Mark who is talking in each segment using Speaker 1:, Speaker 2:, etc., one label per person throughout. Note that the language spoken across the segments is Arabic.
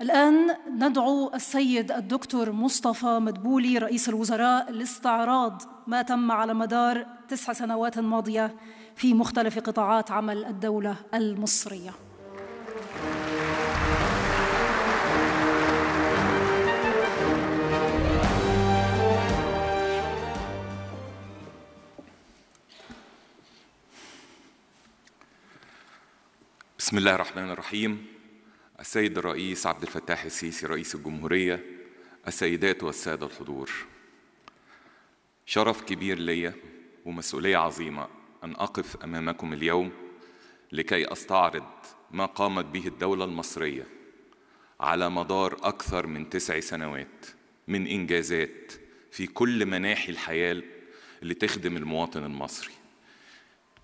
Speaker 1: الآن ندعو السيد الدكتور مصطفى مدبولي رئيس الوزراء لاستعراض ما تم على مدار تسع سنوات ماضية في مختلف قطاعات عمل الدولة المصرية. بسم الله الرحمن الرحيم السيد الرئيس عبد الفتاح السيسي رئيس الجمهورية السيدات والسادة الحضور شرف كبير لي ومسؤولية عظيمة أن أقف أمامكم اليوم لكي أستعرض ما قامت به الدولة المصرية على مدار أكثر من تسع سنوات من إنجازات في كل مناحي الحياة اللي تخدم المواطن المصري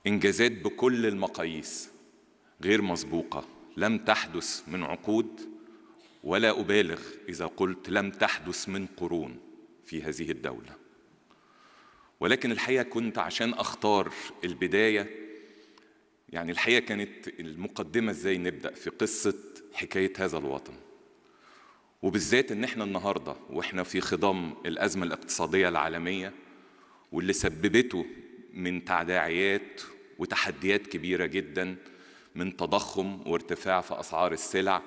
Speaker 1: إنجازات بكل المقاييس غير مسبوقة لم تحدث من عقود ولا أبالغ إذا قلت لم تحدث من قرون في هذه الدولة ولكن الحقيقة كنت عشان أختار البداية يعني الحقيقة كانت المقدمة إزاي نبدأ في قصة حكاية هذا الوطن وبالذات إن إحنا النهاردة وإحنا في خضم الأزمة الاقتصادية العالمية واللي سببته من تداعيات وتحديات كبيرة جداً من تضخم وارتفاع في اسعار السلع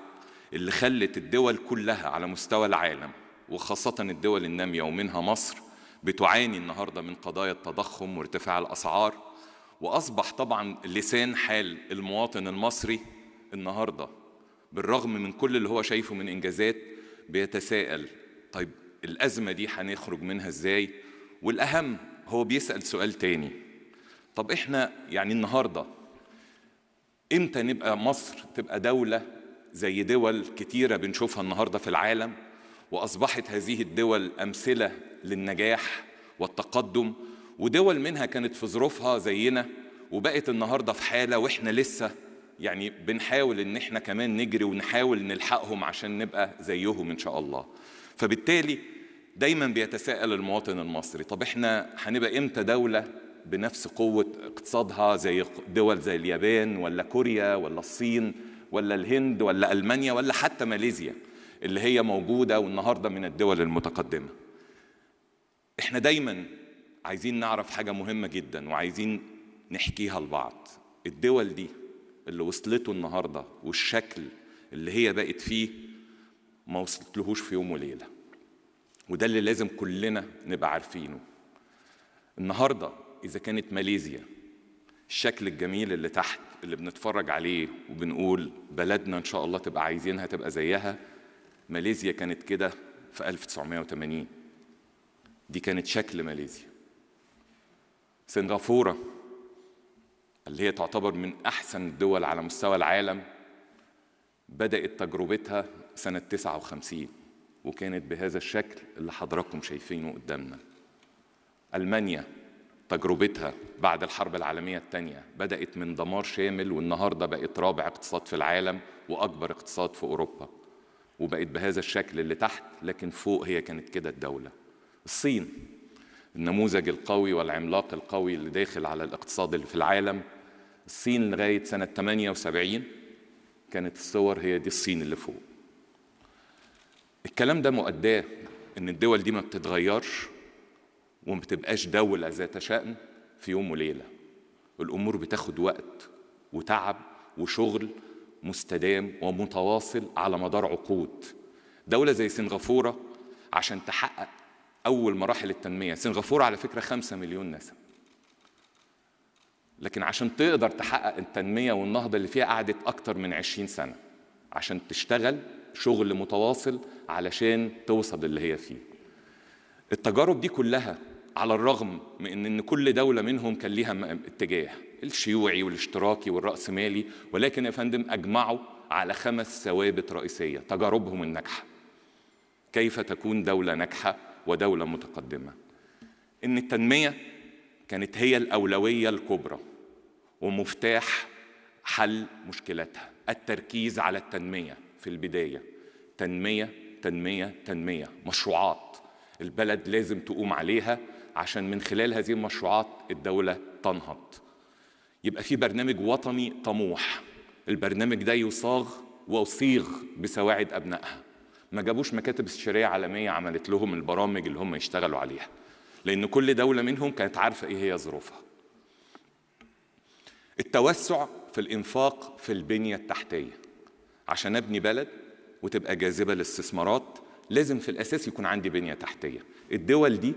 Speaker 1: اللي خلت الدول كلها على مستوى العالم وخاصه الدول الناميه ومنها مصر بتعاني النهارده من قضايا التضخم وارتفاع الاسعار واصبح طبعا لسان حال المواطن المصري النهارده بالرغم من كل اللي هو شايفه من انجازات بيتساءل طيب الازمه دي هنخرج منها ازاي والاهم هو بيسال سؤال تاني طب احنا يعني النهارده امتى نبقى مصر تبقى دولة زي دول كتيرة بنشوفها النهاردة في العالم وأصبحت هذه الدول أمثلة للنجاح والتقدم ودول منها كانت في ظروفها زينا وبقت النهاردة في حالة وإحنا لسه يعني بنحاول إن إحنا كمان نجري ونحاول نلحقهم عشان نبقى زيهم إن شاء الله فبالتالي دايما بيتساءل المواطن المصري طب إحنا هنبقى إمتى دولة بنفس قوة اقتصادها زي دول زي اليابان ولا كوريا ولا الصين ولا الهند ولا ألمانيا ولا حتى ماليزيا اللي هي موجودة والنهاردة من الدول المتقدمة احنا دايما عايزين نعرف حاجة مهمة جدا وعايزين نحكيها لبعض الدول دي اللي وصلته النهاردة والشكل اللي هي بقت فيه ما وصلتلهوش في يوم وليلة وده اللي لازم كلنا نبقى عارفينه النهارده إذا كانت ماليزيا الشكل الجميل اللي تحت اللي بنتفرج عليه وبنقول بلدنا إن شاء الله تبقى عايزينها تبقى زيها ماليزيا كانت كده في 1980 دي كانت شكل ماليزيا سنغافورة اللي هي تعتبر من أحسن الدول على مستوى العالم بدأت تجربتها سنة 59 وكانت بهذا الشكل اللي حضراتكم شايفينه قدامنا ألمانيا تجربتها بعد الحرب العالمية الثانية بدأت من دمار شامل والنهاردة بقت رابع اقتصاد في العالم وأكبر اقتصاد في أوروبا وبقت بهذا الشكل اللي تحت لكن فوق هي كانت كده الدولة الصين النموذج القوي والعملاق القوي اللي داخل على الاقتصاد اللي في العالم الصين لغاية سنة 78 كانت الصور هي دي الصين اللي فوق الكلام ده مؤداه ان الدول دي ما بتتغيرش وما بتبقاش دولة ذات شأن في يوم وليلة الأمور بتاخد وقت وتعب وشغل مستدام ومتواصل على مدار عقود دولة زي سنغافورة عشان تحقق أول مراحل التنمية سنغافورة على فكرة خمسة مليون نسمة لكن عشان تقدر تحقق التنمية والنهضة اللي فيها قعدت أكتر من 20 سنة عشان تشتغل شغل متواصل علشان توصل للي هي فيه التجارب دي كلها على الرغم من ان كل دوله منهم كان ليها اتجاه الشيوعي والاشتراكي والراسمالي ولكن يا فندم اجمعوا على خمس ثوابت رئيسيه تجاربهم الناجحه كيف تكون دوله ناجحه ودوله متقدمه ان التنميه كانت هي الاولويه الكبرى ومفتاح حل مشكلاتها التركيز على التنميه في البدايه تنميه تنميه تنميه مشروعات البلد لازم تقوم عليها عشان من خلال هذه المشروعات الدولة تنهض يبقى في برنامج وطني طموح البرنامج ده يصاغ وصيغ بسواعد أبنائها ما جابوش مكاتب استشارية عالمية عملت لهم البرامج اللي هم يشتغلوا عليها لأن كل دولة منهم كانت عارفة إيه هي ظروفها التوسع في الإنفاق في البنية التحتية عشان أبني بلد وتبقى جاذبة للاستثمارات لازم في الأساس يكون عندي بنية تحتية الدول دي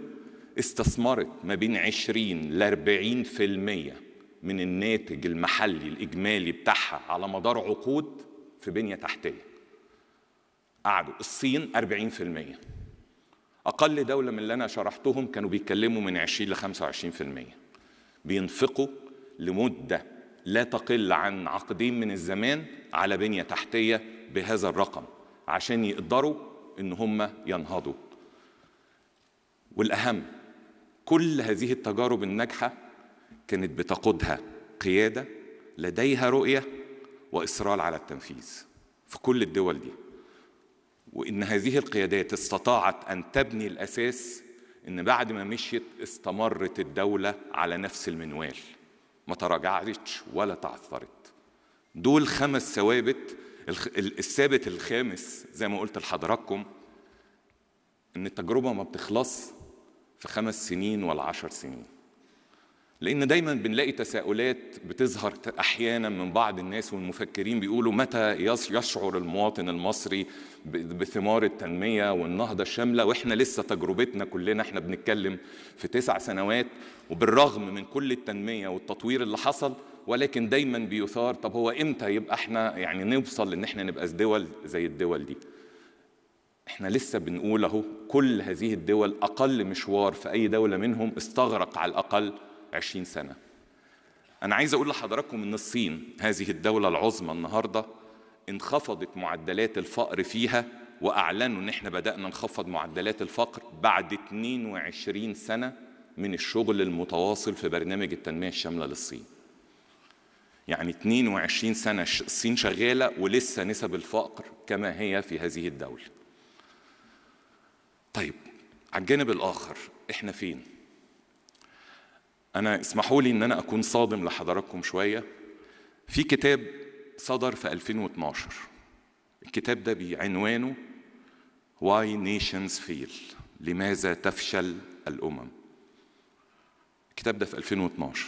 Speaker 1: استثمرت ما بين 20 ل 40% من الناتج المحلي الإجمالي بتاعها على مدار عقود في بنية تحتية قعدوا الصين 40% أقل دولة من اللي أنا شرحتهم كانوا بيتكلموا من 20 ل 25% بينفقوا لمدة لا تقل عن عقدين من الزمان على بنية تحتية بهذا الرقم عشان يقدروا إن هم ينهضوا والأهم كل هذه التجارب الناجحة كانت بتقودها قيادة لديها رؤية وإصرار على التنفيذ في كل الدول دي وإن هذه القيادات استطاعت أن تبني الأساس إن بعد ما مشيت استمرت الدولة على نفس المنوال ما تراجعتش ولا تعثرت دول خمس ثوابت الثابت الخامس زي ما قلت لحضراتكم إن التجربة ما بتخلص في خمس سنين ولا عشر سنين لان دايما بنلاقي تساؤلات بتظهر احيانا من بعض الناس والمفكرين بيقولوا متى يشعر المواطن المصري بثمار التنميه والنهضه الشامله واحنا لسه تجربتنا كلنا احنا بنتكلم في تسع سنوات وبالرغم من كل التنميه والتطوير اللي حصل ولكن دايما بيثار طب هو امتى يبقى احنا يعني نوصل ان احنا نبقى دول زي الدول دي احنا لسه بنقول اهو كل هذه الدول اقل مشوار في اي دوله منهم استغرق على الاقل 20 سنه انا عايز اقول لحضراتكم ان الصين هذه الدوله العظمى النهارده انخفضت معدلات الفقر فيها واعلنوا ان احنا بدانا نخفض معدلات الفقر بعد 22 سنه من الشغل المتواصل في برنامج التنميه الشامله للصين يعني 22 سنه الصين شغاله ولسه نسب الفقر كما هي في هذه الدوله طيب على الجانب الآخر إحنا فين؟ أنا اسمحوا لي إن أنا أكون صادم لحضراتكم شوية في كتاب صدر في 2012 الكتاب ده بعنوانه Why Nations Fail لماذا تفشل الأمم الكتاب ده في 2012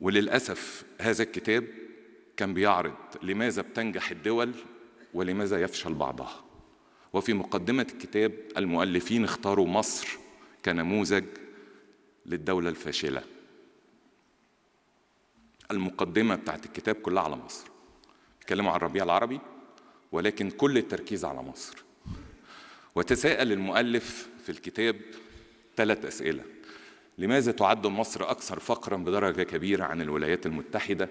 Speaker 1: وللأسف هذا الكتاب كان بيعرض لماذا بتنجح الدول ولماذا يفشل بعضها وفي مقدمة الكتاب المؤلفين اختاروا مصر كنموذج للدولة الفاشلة المقدمة بتاعت الكتاب كلها على مصر بيتكلموا عن الربيع العربي ولكن كل التركيز على مصر وتساءل المؤلف في الكتاب ثلاث أسئلة لماذا تعد مصر أكثر فقرا بدرجة كبيرة عن الولايات المتحدة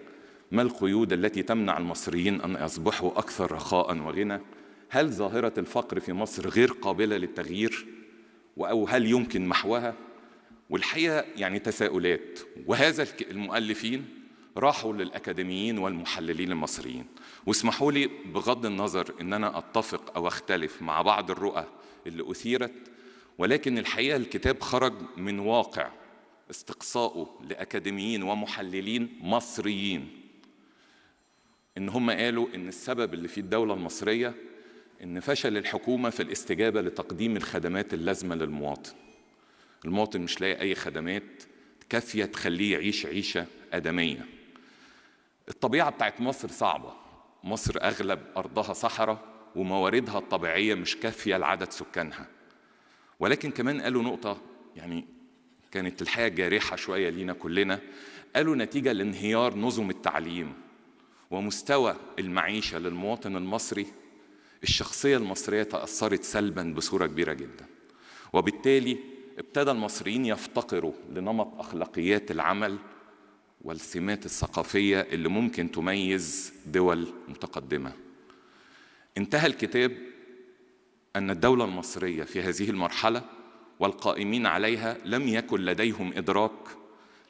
Speaker 1: ما القيود التي تمنع المصريين أن يصبحوا أكثر رخاء وغنى هل ظاهرة الفقر في مصر غير قابلة للتغيير؟ أو هل يمكن محوها؟ والحقيقة يعني تساؤلات وهذا المؤلفين راحوا للأكاديميين والمحللين المصريين واسمحوا لي بغض النظر إن أنا أتفق أو أختلف مع بعض الرؤى اللي أثيرت ولكن الحقيقة الكتاب خرج من واقع استقصائه لأكاديميين ومحللين مصريين إن هم قالوا إن السبب اللي فيه الدولة المصرية ان فشل الحكومه في الاستجابه لتقديم الخدمات اللازمه للمواطن المواطن مش لاقي اي خدمات كافيه تخليه يعيش عيشه ادميه الطبيعه بتاعت مصر صعبه مصر اغلب ارضها صحراء ومواردها الطبيعيه مش كافيه لعدد سكانها ولكن كمان قالوا نقطه يعني كانت الحياه جارحه شويه لينا كلنا قالوا نتيجه لانهيار نظم التعليم ومستوى المعيشه للمواطن المصري الشخصية المصرية تأثرت سلبا بصورة كبيرة جدا وبالتالي ابتدى المصريين يفتقروا لنمط أخلاقيات العمل والسمات الثقافية اللي ممكن تميز دول متقدمة انتهى الكتاب أن الدولة المصرية في هذه المرحلة والقائمين عليها لم يكن لديهم إدراك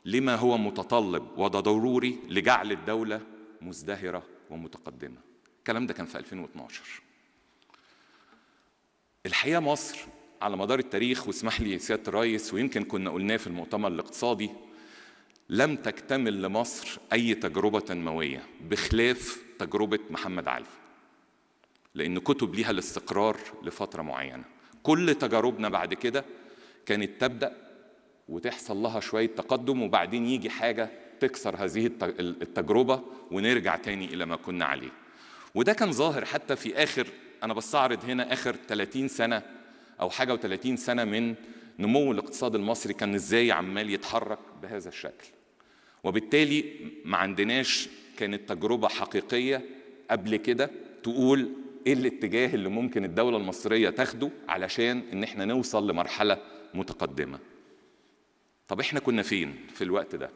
Speaker 1: لما هو متطلب وضروري لجعل الدولة مزدهرة ومتقدمة الكلام ده كان في 2012 الحقيقه مصر على مدار التاريخ واسمح لي سياده الرئيس ويمكن كنا قلناه في المؤتمر الاقتصادي لم تكتمل لمصر اي تجربه تنمويه بخلاف تجربه محمد علي لان كتب ليها الاستقرار لفتره معينه كل تجاربنا بعد كده كانت تبدا وتحصل لها شويه تقدم وبعدين يجي حاجه تكسر هذه التجربه ونرجع تاني الى ما كنا عليه وده كان ظاهر حتى في اخر انا بستعرض هنا اخر 30 سنه او حاجه و30 سنه من نمو الاقتصاد المصري كان ازاي عمال يتحرك بهذا الشكل وبالتالي ما عندناش كانت تجربه حقيقيه قبل كده تقول ايه الاتجاه اللي ممكن الدوله المصريه تاخده علشان ان احنا نوصل لمرحله متقدمه طب احنا كنا فين في الوقت ده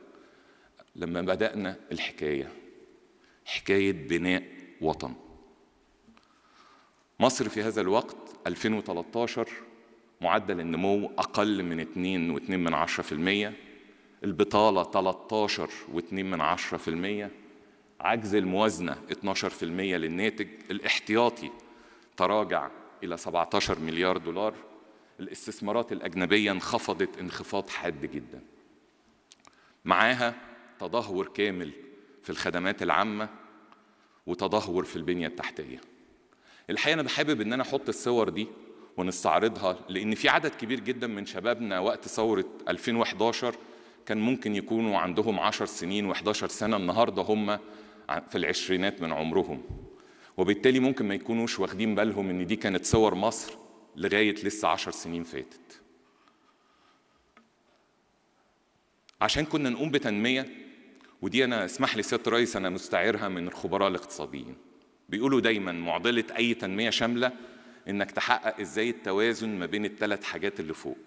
Speaker 1: لما بدانا الحكايه حكايه بناء وطن مصر في هذا الوقت 2013 معدل النمو أقل من 2.2% البطالة 13.2% عجز الموازنة 12% للناتج الاحتياطي تراجع إلى 17 مليار دولار الاستثمارات الأجنبية انخفضت انخفاض حاد جدا معاها تدهور كامل في الخدمات العامة وتدهور في البنية التحتية الحقيقه انا بحابب ان انا احط الصور دي ونستعرضها لان في عدد كبير جدا من شبابنا وقت ثوره 2011 كان ممكن يكونوا عندهم 10 سنين و11 سنه النهارده هم في العشرينات من عمرهم وبالتالي ممكن ما يكونوش واخدين بالهم ان دي كانت صور مصر لغايه لسه 10 سنين فاتت عشان كنا نقوم بتنميه ودي انا اسمح لي سياده الرئيس انا مستعيرها من الخبراء الاقتصاديين بيقولوا دايما معضلة أي تنمية شاملة إنك تحقق إزاي التوازن ما بين الثلاث حاجات اللي فوق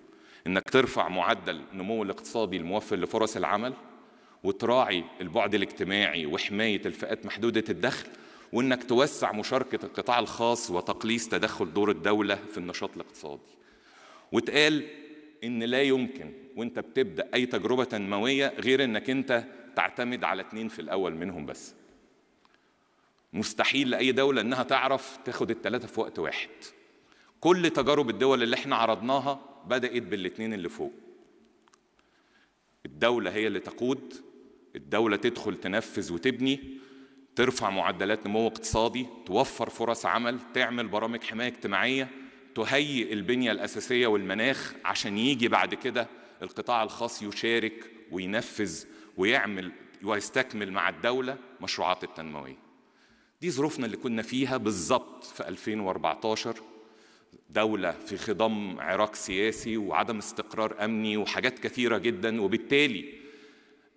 Speaker 1: إنك ترفع معدل النمو الاقتصادي الموفر لفرص العمل وتراعي البعد الاجتماعي وحماية الفئات محدودة الدخل وإنك توسع مشاركة القطاع الخاص وتقليص تدخل دور الدولة في النشاط الاقتصادي وتقال إن لا يمكن وإنت بتبدأ أي تجربة تنموية غير إنك أنت تعتمد على اتنين في الأول منهم بس مستحيل لأي دولة إنها تعرف تاخد التلاتة في وقت واحد كل تجارب الدول اللي احنا عرضناها بدأت بالاتنين اللي فوق الدولة هي اللي تقود الدولة تدخل تنفذ وتبني ترفع معدلات نمو اقتصادي توفر فرص عمل تعمل برامج حماية اجتماعية تهيئ البنية الأساسية والمناخ عشان يجي بعد كده القطاع الخاص يشارك وينفذ ويعمل ويستكمل مع الدولة مشروعات التنموية دي ظروفنا اللي كنا فيها بالظبط في 2014 دولة في خضم عراق سياسي وعدم استقرار أمني وحاجات كثيرة جدا وبالتالي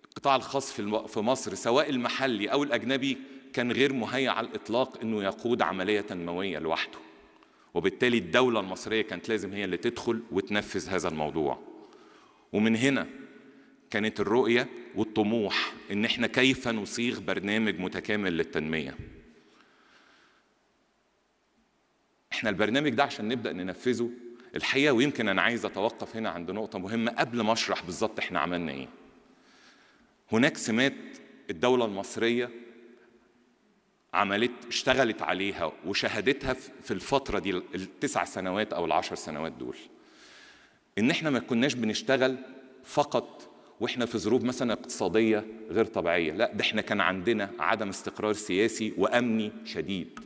Speaker 1: القطاع الخاص في مصر سواء المحلي أو الأجنبي كان غير مهيأ على الإطلاق إنه يقود عملية تنموية لوحده وبالتالي الدولة المصرية كانت لازم هي اللي تدخل وتنفذ هذا الموضوع ومن هنا كانت الرؤية والطموح إن إحنا كيف نصيغ برنامج متكامل للتنمية احنا البرنامج ده عشان نبدا ننفذه الحقيقه ويمكن انا عايز اتوقف هنا عند نقطه مهمه قبل ما اشرح بالظبط احنا عملنا ايه هناك سمات الدوله المصريه عملت اشتغلت عليها وشهدتها في الفتره دي التسع سنوات او العشر سنوات دول ان احنا ما كناش بنشتغل فقط واحنا في ظروف مثلا اقتصاديه غير طبيعيه لا ده احنا كان عندنا عدم استقرار سياسي وامني شديد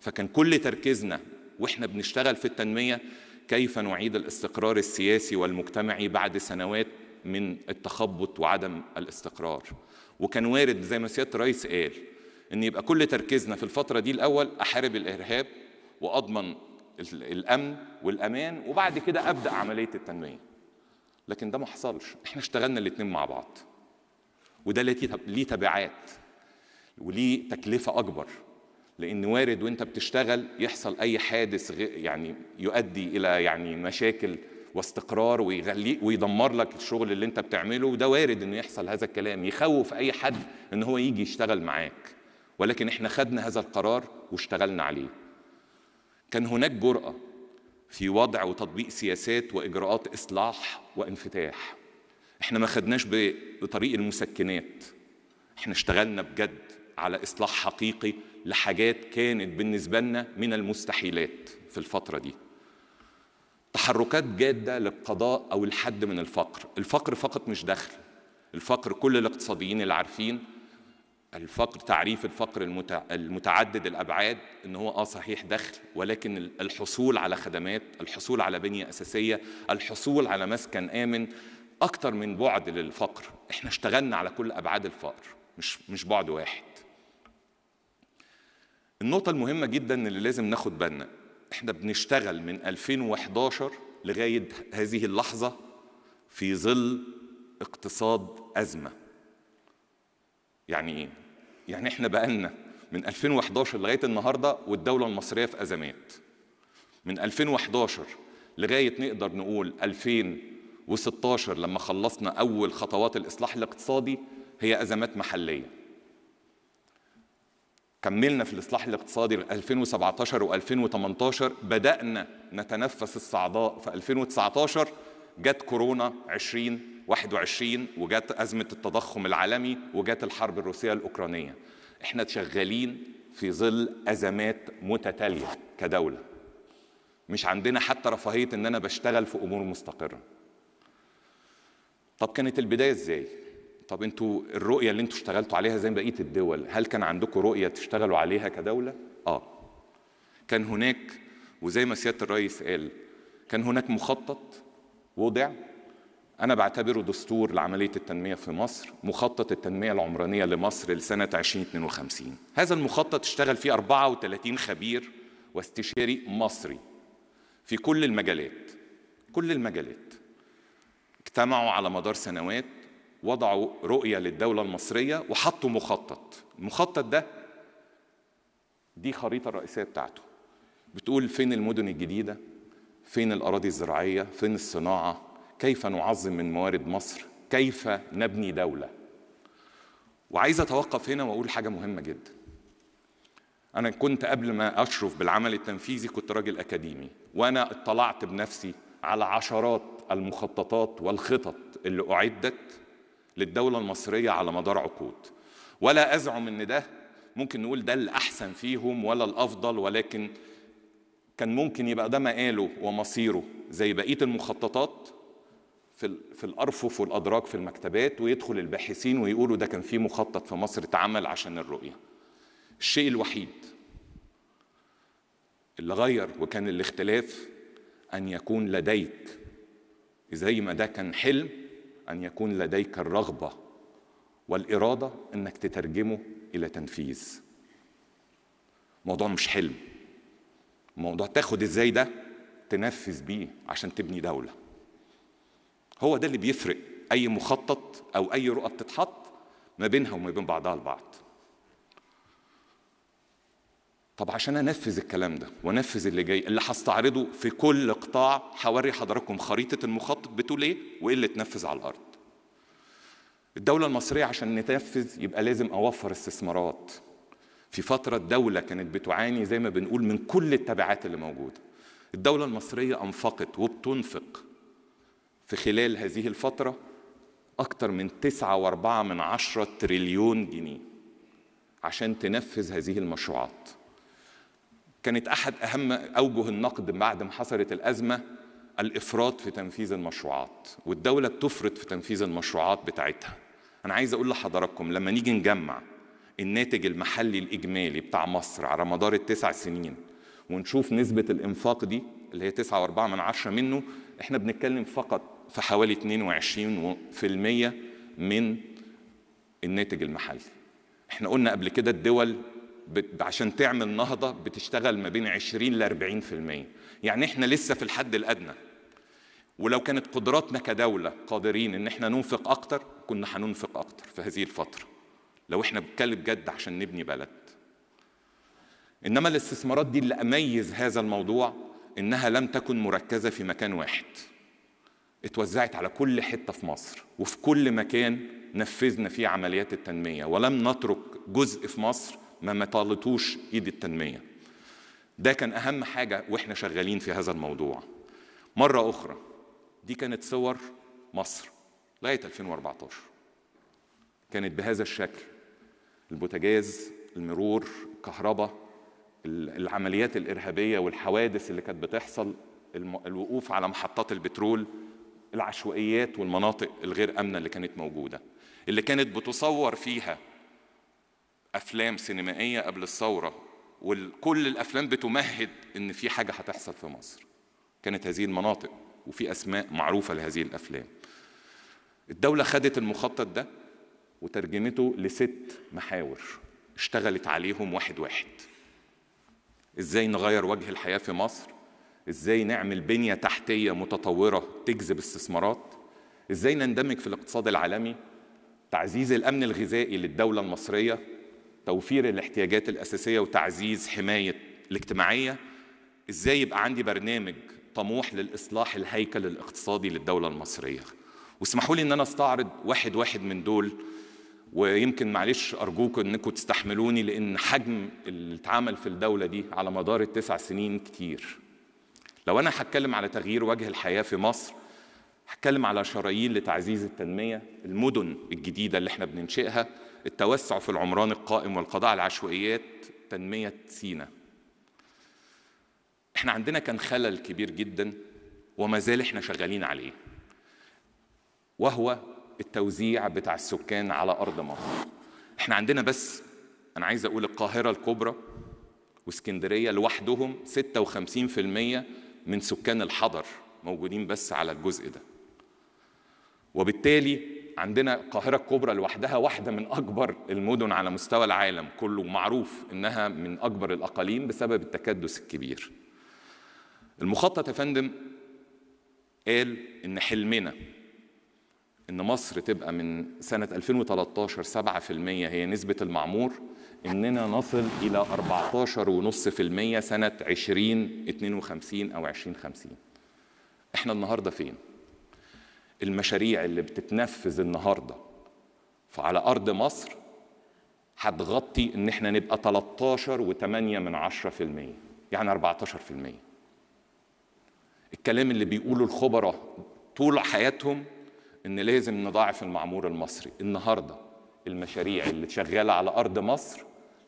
Speaker 1: فكان كل تركيزنا واحنا بنشتغل في التنميه كيف نعيد الاستقرار السياسي والمجتمعي بعد سنوات من التخبط وعدم الاستقرار وكان وارد زي ما سياده الرئيس قال ان يبقى كل تركيزنا في الفتره دي الاول احارب الارهاب واضمن الامن والامان وبعد كده ابدا عمليه التنميه لكن ده ما حصلش احنا اشتغلنا الاثنين مع بعض وده ليه تبعات وليه تكلفه اكبر لان وارد وانت بتشتغل يحصل اي حادث يعني يؤدي الى يعني مشاكل واستقرار ويغلي ويدمر لك الشغل اللي انت بتعمله وده وارد انه يحصل هذا الكلام يخوف اي حد ان هو يجي يشتغل معاك ولكن احنا خدنا هذا القرار واشتغلنا عليه كان هناك جرأة في وضع وتطبيق سياسات واجراءات اصلاح وانفتاح احنا ما خدناش بطريق المسكنات احنا اشتغلنا بجد على إصلاح حقيقي لحاجات كانت بالنسبة لنا من المستحيلات في الفترة دي تحركات جادة للقضاء أو الحد من الفقر الفقر فقط مش دخل الفقر كل الاقتصاديين اللي عارفين الفقر تعريف الفقر المتعدد الابعاد ان هو اه صحيح دخل ولكن الحصول على خدمات الحصول على بنيه اساسيه الحصول على مسكن امن اكتر من بعد للفقر احنا اشتغلنا على كل ابعاد الفقر مش مش بعد واحد النقطة المهمة جدا اللي لازم ناخد بالنا احنا بنشتغل من 2011 لغاية هذه اللحظة في ظل اقتصاد أزمة يعني ايه؟ يعني احنا بقالنا من 2011 لغاية النهاردة والدولة المصرية في أزمات من 2011 لغاية نقدر نقول 2016 لما خلصنا أول خطوات الإصلاح الاقتصادي هي أزمات محلية كملنا في الإصلاح الاقتصادي 2017 و2018 بدأنا نتنفس الصعداء في 2019 جت كورونا 2021 وجت أزمة التضخم العالمي وجت الحرب الروسية الأوكرانية احنا شغالين في ظل أزمات متتالية كدولة مش عندنا حتى رفاهية إن أنا بشتغل في أمور مستقرة طب كانت البداية إزاي؟ طب انتوا الرؤيه اللي انتوا اشتغلتوا عليها زي بقيه الدول هل كان عندكم رؤيه تشتغلوا عليها كدوله اه كان هناك وزي ما سياده الرئيس قال كان هناك مخطط وضع أنا بعتبره دستور لعملية التنمية في مصر مخطط التنمية العمرانية لمصر لسنة 2052 هذا المخطط اشتغل فيه 34 خبير واستشاري مصري في كل المجالات كل المجالات اجتمعوا على مدار سنوات وضعوا رؤية للدولة المصرية وحطوا مخطط المخطط ده دي الخريطة الرئيسية بتاعته بتقول فين المدن الجديدة فين الأراضي الزراعية فين الصناعة كيف نعظم من موارد مصر كيف نبني دولة وعايز أتوقف هنا وأقول حاجة مهمة جدا أنا كنت قبل ما أشرف بالعمل التنفيذي كنت راجل أكاديمي وأنا اطلعت بنفسي على عشرات المخططات والخطط اللي أعدت للدولة المصرية على مدار عقود ولا أزعم إن ده ممكن نقول ده الأحسن فيهم ولا الأفضل ولكن كان ممكن يبقى ده مقاله ومصيره زي بقية المخططات في في الارفف والادراج في المكتبات ويدخل الباحثين ويقولوا ده كان في مخطط في مصر اتعمل عشان الرؤيه. الشيء الوحيد اللي غير وكان الاختلاف ان يكون لديك زي ما ده كان حلم ان يكون لديك الرغبه والاراده انك تترجمه الى تنفيذ موضوع مش حلم موضوع تاخد ازاي ده تنفذ بيه عشان تبني دوله هو ده اللي بيفرق اي مخطط او اي رؤى بتتحط ما بينها وما بين بعضها البعض طب عشان انفذ الكلام ده وانفذ اللي جاي اللي هستعرضه في كل قطاع هوري حضراتكم خريطه المخطط بتقول ايه وايه اللي اتنفذ على الارض الدوله المصريه عشان نتنفذ يبقى لازم اوفر استثمارات في فتره الدوله كانت بتعاني زي ما بنقول من كل التبعات اللي موجوده الدوله المصريه انفقت وبتنفق في خلال هذه الفتره اكثر من 9.4 من 10 تريليون جنيه عشان تنفذ هذه المشروعات كانت احد اهم اوجه النقد بعد ما حصلت الازمه الافراط في تنفيذ المشروعات والدوله بتفرط في تنفيذ المشروعات بتاعتها انا عايز اقول لحضراتكم لما نيجي نجمع الناتج المحلي الاجمالي بتاع مصر على مدار التسع سنين ونشوف نسبه الانفاق دي اللي هي 9.4 من عشرة منه احنا بنتكلم فقط في حوالي 22% من الناتج المحلي احنا قلنا قبل كده الدول عشان تعمل نهضه بتشتغل ما بين 20 ل 40% يعني احنا لسه في الحد الادنى ولو كانت قدراتنا كدوله قادرين ان احنا ننفق اكتر كنا هننفق اكتر في هذه الفتره لو احنا بنتكلم جد عشان نبني بلد انما الاستثمارات دي اللي اميز هذا الموضوع انها لم تكن مركزه في مكان واحد اتوزعت على كل حته في مصر وفي كل مكان نفذنا فيه عمليات التنميه ولم نترك جزء في مصر ما ما طالتوش ايد التنميه ده كان اهم حاجه واحنا شغالين في هذا الموضوع مره اخرى دي كانت صور مصر لغايه 2014 كانت بهذا الشكل البوتاجاز المرور الكهرباء العمليات الارهابيه والحوادث اللي كانت بتحصل الوقوف على محطات البترول العشوائيات والمناطق الغير امنه اللي كانت موجوده اللي كانت بتصور فيها افلام سينمائيه قبل الثوره وكل الافلام بتمهد ان في حاجه هتحصل في مصر كانت هذه المناطق وفي اسماء معروفه لهذه الافلام الدوله خدت المخطط ده وترجمته لست محاور اشتغلت عليهم واحد واحد ازاي نغير وجه الحياه في مصر ازاي نعمل بنيه تحتيه متطوره تجذب استثمارات ازاي نندمج في الاقتصاد العالمي تعزيز الامن الغذائي للدوله المصريه توفير الاحتياجات الأساسية وتعزيز حماية الاجتماعية إزاي يبقى عندي برنامج طموح للإصلاح الهيكل الاقتصادي للدولة المصرية واسمحوا لي إن أنا أستعرض واحد واحد من دول ويمكن معلش أرجوكم إنكم تستحملوني لأن حجم اللي اتعمل في الدولة دي على مدار التسع سنين كتير لو أنا هتكلم على تغيير وجه الحياة في مصر هتكلم على شرايين لتعزيز التنمية المدن الجديدة اللي احنا بننشئها التوسع في العمران القائم والقضاء على العشوائيات تنمية سينا احنا عندنا كان خلل كبير جدا وما زال احنا شغالين عليه وهو التوزيع بتاع السكان على أرض مصر احنا عندنا بس أنا عايز أقول القاهرة الكبرى واسكندرية لوحدهم 56% من سكان الحضر موجودين بس على الجزء ده وبالتالي عندنا القاهرة الكبرى لوحدها واحدة من أكبر المدن على مستوى العالم كله معروف إنها من أكبر الأقاليم بسبب التكدس الكبير المخطط يا فندم قال إن حلمنا إن مصر تبقى من سنة 2013 7% هي نسبة المعمور إننا نصل إلى 14.5% سنة 2052 أو 2050 إحنا النهاردة فين؟ المشاريع اللي بتتنفذ النهارده فعلى ارض مصر هتغطي ان احنا نبقى 13 و8 من 10% يعني 14% الكلام اللي بيقوله الخبراء طول حياتهم ان لازم نضاعف المعمور المصري النهارده المشاريع اللي شغاله على ارض مصر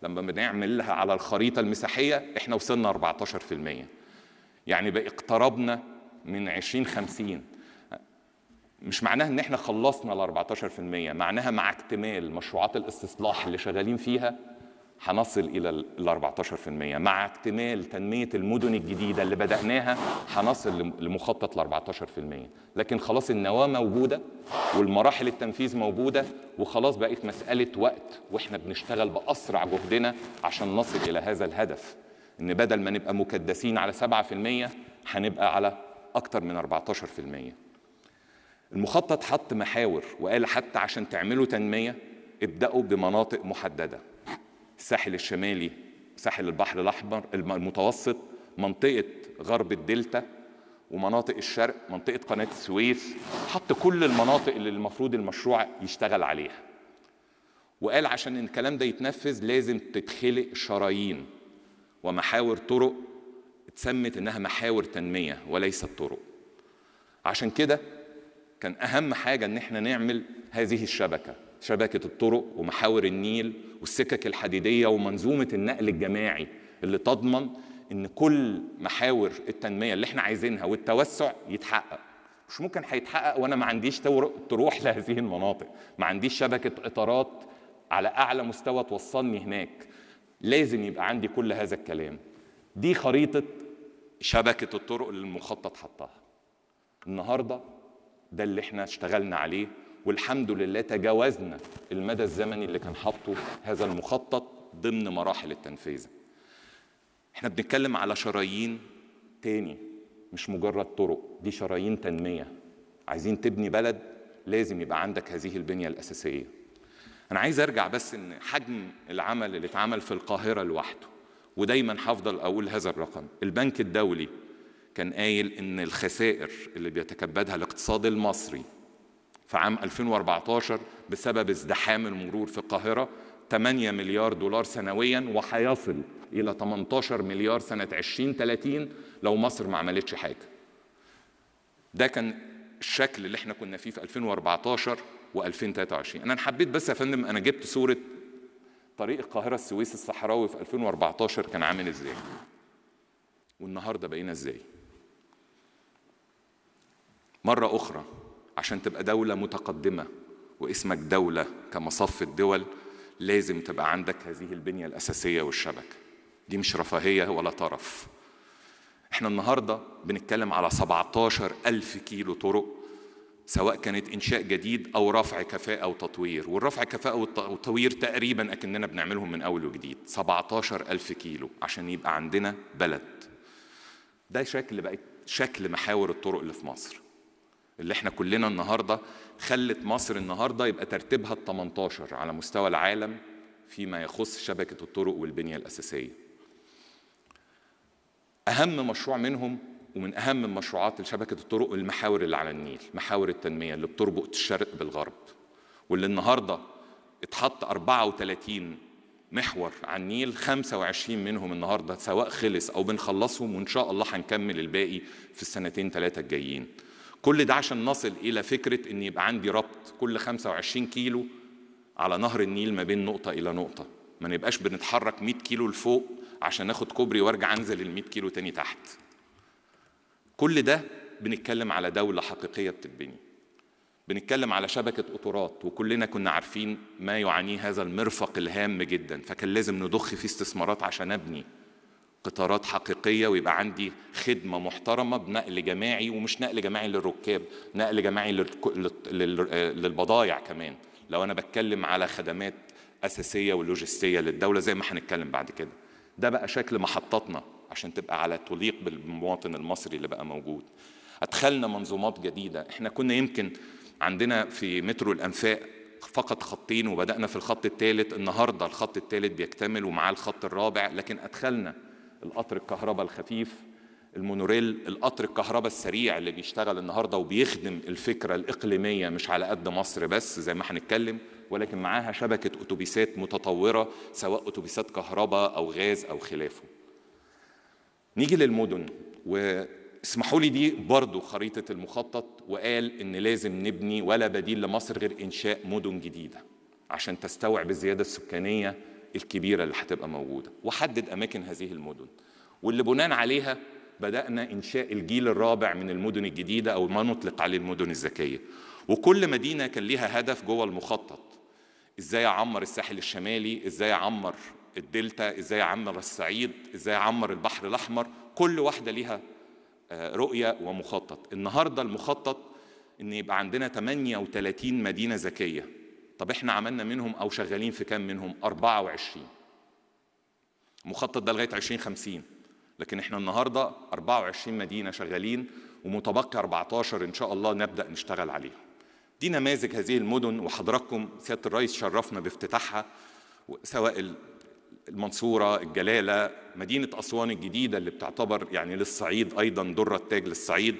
Speaker 1: لما بنعملها على الخريطه المساحيه احنا وصلنا 14% يعني بقى اقتربنا من 50 مش معناها ان احنا خلصنا ال 14% معناها مع اكتمال مشروعات الاستصلاح اللي شغالين فيها هنصل الى ال 14% مع اكتمال تنميه المدن الجديده اللي بداناها هنصل لمخطط ال 14% لكن خلاص النواه موجوده والمراحل التنفيذ موجوده وخلاص بقت مساله وقت واحنا بنشتغل باسرع جهدنا عشان نصل الى هذا الهدف ان بدل ما نبقى مكدسين على 7% هنبقى على اكتر من 14% المخطط حط محاور وقال حتى عشان تعملوا تنمية ابدأوا بمناطق محددة الساحل الشمالي ساحل البحر الأحمر المتوسط منطقة غرب الدلتا ومناطق الشرق منطقة قناة السويس حط كل المناطق اللي المفروض المشروع يشتغل عليها وقال عشان الكلام ده يتنفذ لازم تتخلق شرايين ومحاور طرق اتسمت انها محاور تنميه وليست طرق عشان كده كان اهم حاجه ان احنا نعمل هذه الشبكه شبكه الطرق ومحاور النيل والسكك الحديديه ومنظومه النقل الجماعي اللي تضمن ان كل محاور التنميه اللي احنا عايزينها والتوسع يتحقق مش ممكن هيتحقق وانا ما عنديش تروح لهذه المناطق ما عنديش شبكه اطارات على اعلى مستوى توصلني هناك لازم يبقى عندي كل هذا الكلام دي خريطه شبكه الطرق اللي المخطط حطها النهارده ده اللي احنا اشتغلنا عليه والحمد لله تجاوزنا المدى الزمني اللي كان حاطه هذا المخطط ضمن مراحل التنفيذ احنا بنتكلم على شرايين تاني مش مجرد طرق دي شرايين تنمية عايزين تبني بلد لازم يبقى عندك هذه البنية الأساسية أنا عايز أرجع بس إن حجم العمل اللي اتعمل في القاهرة لوحده ودايما هفضل أقول هذا الرقم البنك الدولي كان قايل إن الخسائر اللي بيتكبدها الاقتصاد المصري في عام 2014 بسبب ازدحام المرور في القاهرة 8 مليار دولار سنويا وهيصل إلى 18 مليار سنة 2030 لو مصر ما عملتش حاجة ده كان الشكل اللي احنا كنا فيه في 2014 و2023 انا حبيت بس يا فندم انا جبت صوره طريق القاهره السويس الصحراوي في 2014 كان عامل ازاي والنهارده بقينا ازاي مرة أخرى عشان تبقى دولة متقدمة واسمك دولة كمصف الدول لازم تبقى عندك هذه البنية الأساسية والشبكة دي مش رفاهية ولا طرف احنا النهاردة بنتكلم على 17 ألف كيلو طرق سواء كانت إنشاء جديد أو رفع كفاءة وتطوير والرفع كفاءة وتطوير تقريبا أكننا بنعملهم من أول وجديد 17 ألف كيلو عشان يبقى عندنا بلد ده شكل بقت شكل محاور الطرق اللي في مصر اللي احنا كلنا النهارده خلت مصر النهارده يبقى ترتيبها ال 18 على مستوى العالم فيما يخص شبكه الطرق والبنيه الاساسيه. اهم مشروع منهم ومن اهم المشروعات لشبكه الطرق المحاور اللي على النيل، محاور التنميه اللي بتربط الشرق بالغرب واللي النهارده اتحط 34 محور على النيل 25 منهم النهارده سواء خلص او بنخلصهم وان شاء الله هنكمل الباقي في السنتين ثلاثه الجايين. كل ده عشان نصل إلى فكرة إن يبقى عندي ربط كل 25 كيلو على نهر النيل ما بين نقطة إلى نقطة ما نبقاش بنتحرك 100 كيلو لفوق عشان آخد كوبري وأرجع أنزل ال 100 كيلو تاني تحت كل ده بنتكلم على دولة حقيقية بتتبني بنتكلم على شبكة قطورات وكلنا كنا عارفين ما يعانيه هذا المرفق الهام جدا فكان لازم نضخ فيه استثمارات عشان أبني قطارات حقيقية ويبقى عندي خدمة محترمة بنقل جماعي ومش نقل جماعي للركاب نقل جماعي آه، للبضايع كمان لو أنا بتكلم على خدمات أساسية ولوجستية للدولة زي ما هنتكلم بعد كده ده بقى شكل محطاتنا عشان تبقى على تليق بالمواطن المصري اللي بقى موجود أدخلنا منظومات جديدة احنا كنا يمكن عندنا في مترو الأنفاق فقط خطين وبدأنا في الخط الثالث النهاردة الخط الثالث بيكتمل ومعاه الخط الرابع لكن أدخلنا القطر الكهرباء الخفيف المونوريل القطر الكهرباء السريع اللي بيشتغل النهارده وبيخدم الفكره الاقليميه مش على قد مصر بس زي ما هنتكلم ولكن معاها شبكه اتوبيسات متطوره سواء اتوبيسات كهرباء او غاز او خلافه. نيجي للمدن واسمحوا لي دي برضو خريطه المخطط وقال ان لازم نبني ولا بديل لمصر غير انشاء مدن جديده عشان تستوعب الزياده السكانيه الكبيرة اللي هتبقى موجودة وحدد أماكن هذه المدن واللي بناء عليها بدأنا إنشاء الجيل الرابع من المدن الجديدة أو ما نطلق عليه المدن الذكية وكل مدينة كان ليها هدف جوه المخطط إزاي أعمر الساحل الشمالي إزاي أعمر الدلتا إزاي أعمر الصعيد إزاي أعمر البحر الأحمر كل واحدة ليها آه، رؤية ومخطط النهاردة المخطط إن يبقى عندنا 38 مدينة ذكية طب احنا عملنا منهم او شغالين في كام منهم 24 مخطط ده لغايه 2050 لكن احنا النهارده 24 مدينه شغالين ومتبقي 14 ان شاء الله نبدا نشتغل عليهم دي نماذج هذه المدن وحضراتكم سياده الرئيس شرفنا بافتتاحها سواء المنصورة الجلالة مدينة أسوان الجديدة اللي بتعتبر يعني للصعيد أيضا درة التاج للصعيد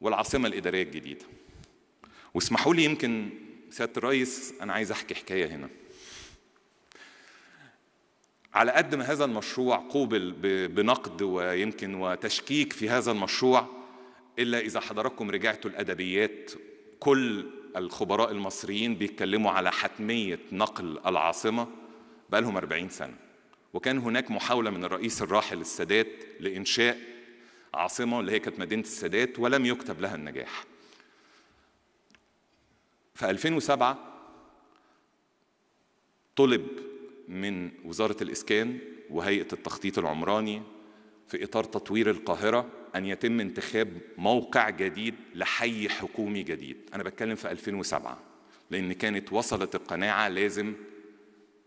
Speaker 1: والعاصمة الإدارية الجديدة واسمحوا لي يمكن سياده الرئيس انا عايز احكي حكايه هنا على قد ما هذا المشروع قوبل بنقد ويمكن وتشكيك في هذا المشروع الا اذا حضراتكم رجعتوا الادبيات كل الخبراء المصريين بيتكلموا على حتميه نقل العاصمه بقى لهم 40 سنه وكان هناك محاوله من الرئيس الراحل السادات لانشاء عاصمه اللي هي كانت مدينه السادات ولم يكتب لها النجاح في 2007 طلب من وزارة الإسكان وهيئة التخطيط العمراني في إطار تطوير القاهرة أن يتم انتخاب موقع جديد لحي حكومي جديد أنا بتكلم في 2007 لأن كانت وصلت القناعة لازم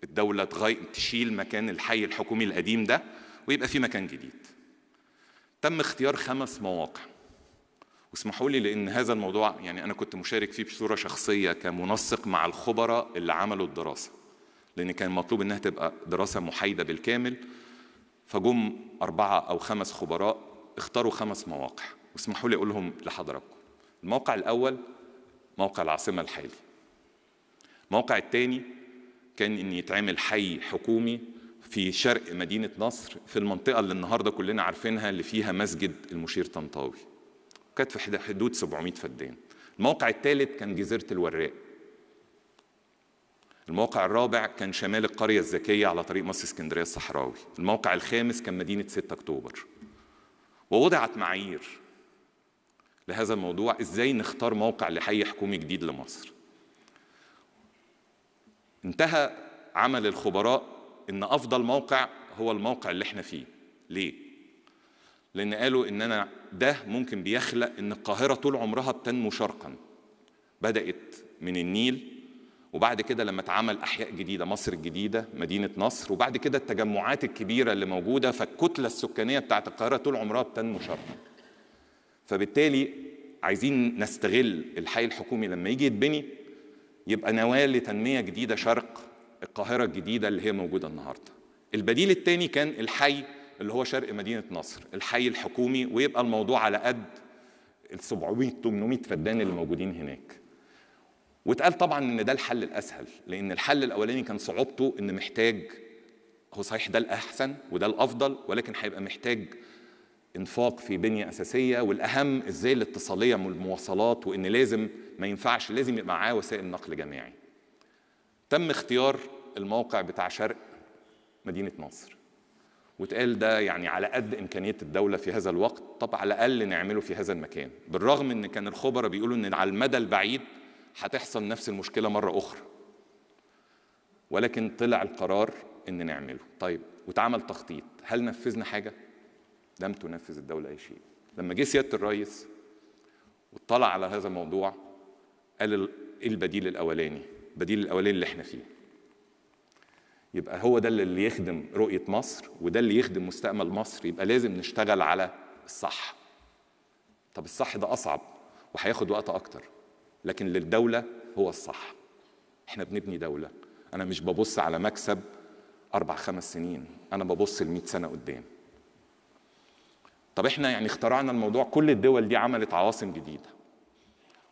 Speaker 1: الدولة تشيل مكان الحي الحكومي القديم ده ويبقى في مكان جديد تم اختيار خمس مواقع واسمحوا لي لان هذا الموضوع يعني انا كنت مشارك فيه بصوره شخصيه كمنسق مع الخبراء اللي عملوا الدراسه لان كان مطلوب انها تبقى دراسه محايده بالكامل فجم اربعه او خمس خبراء اختاروا خمس مواقع واسمحوا لي اقولهم لحضراتكم الموقع الاول موقع العاصمه الحالي الموقع الثاني كان ان يتعمل حي حكومي في شرق مدينه نصر في المنطقه اللي النهارده كلنا عارفينها اللي فيها مسجد المشير طنطاوي كانت في حدود 700 فدان الموقع الثالث كان جزيرة الوراق الموقع الرابع كان شمال القرية الذكية على طريق مصر اسكندرية الصحراوي الموقع الخامس كان مدينة 6 أكتوبر ووضعت معايير لهذا الموضوع ازاي نختار موقع لحي حكومي جديد لمصر انتهى عمل الخبراء ان افضل موقع هو الموقع اللي احنا فيه ليه لأن قالوا إن أنا ده ممكن بيخلق إن القاهرة طول عمرها بتنمو شرقا بدأت من النيل وبعد كده لما اتعمل أحياء جديدة مصر الجديدة مدينة نصر وبعد كده التجمعات الكبيرة اللي موجودة فالكتلة السكانية بتاعت القاهرة طول عمرها بتنمو شرقا فبالتالي عايزين نستغل الحي الحكومي لما يجي يتبني يبقى نواة لتنمية جديدة شرق القاهرة الجديدة اللي هي موجودة النهاردة البديل الثاني كان الحي اللي هو شرق مدينه نصر الحي الحكومي ويبقى الموضوع على قد ال 700 800 فدان اللي موجودين هناك واتقال طبعا ان ده الحل الاسهل لان الحل الاولاني كان صعوبته ان محتاج هو صحيح ده الاحسن وده الافضل ولكن هيبقى محتاج انفاق في بنيه اساسيه والاهم ازاي الاتصاليه والمواصلات وان لازم ما ينفعش لازم يبقى معاه وسائل نقل جماعي تم اختيار الموقع بتاع شرق مدينه نصر وتقال ده يعني على قد إمكانية الدولة في هذا الوقت طب على الأقل نعمله في هذا المكان بالرغم إن كان الخبراء بيقولوا إن على المدى البعيد هتحصل نفس المشكلة مرة أخرى ولكن طلع القرار إن نعمله طيب واتعمل تخطيط هل نفذنا حاجة؟ لم تنفذ الدولة أي شيء لما جه سيادة الرئيس واطلع على هذا الموضوع قال إيه البديل الأولاني البديل الأولاني اللي احنا فيه يبقى هو ده اللي يخدم رؤية مصر وده اللي يخدم مستقبل مصر يبقى لازم نشتغل على الصح طب الصح ده أصعب وهياخد وقت أكتر لكن للدولة هو الصح احنا بنبني دولة أنا مش ببص على مكسب أربع خمس سنين أنا ببص ل سنة قدام طب احنا يعني اخترعنا الموضوع كل الدول دي عملت عواصم جديدة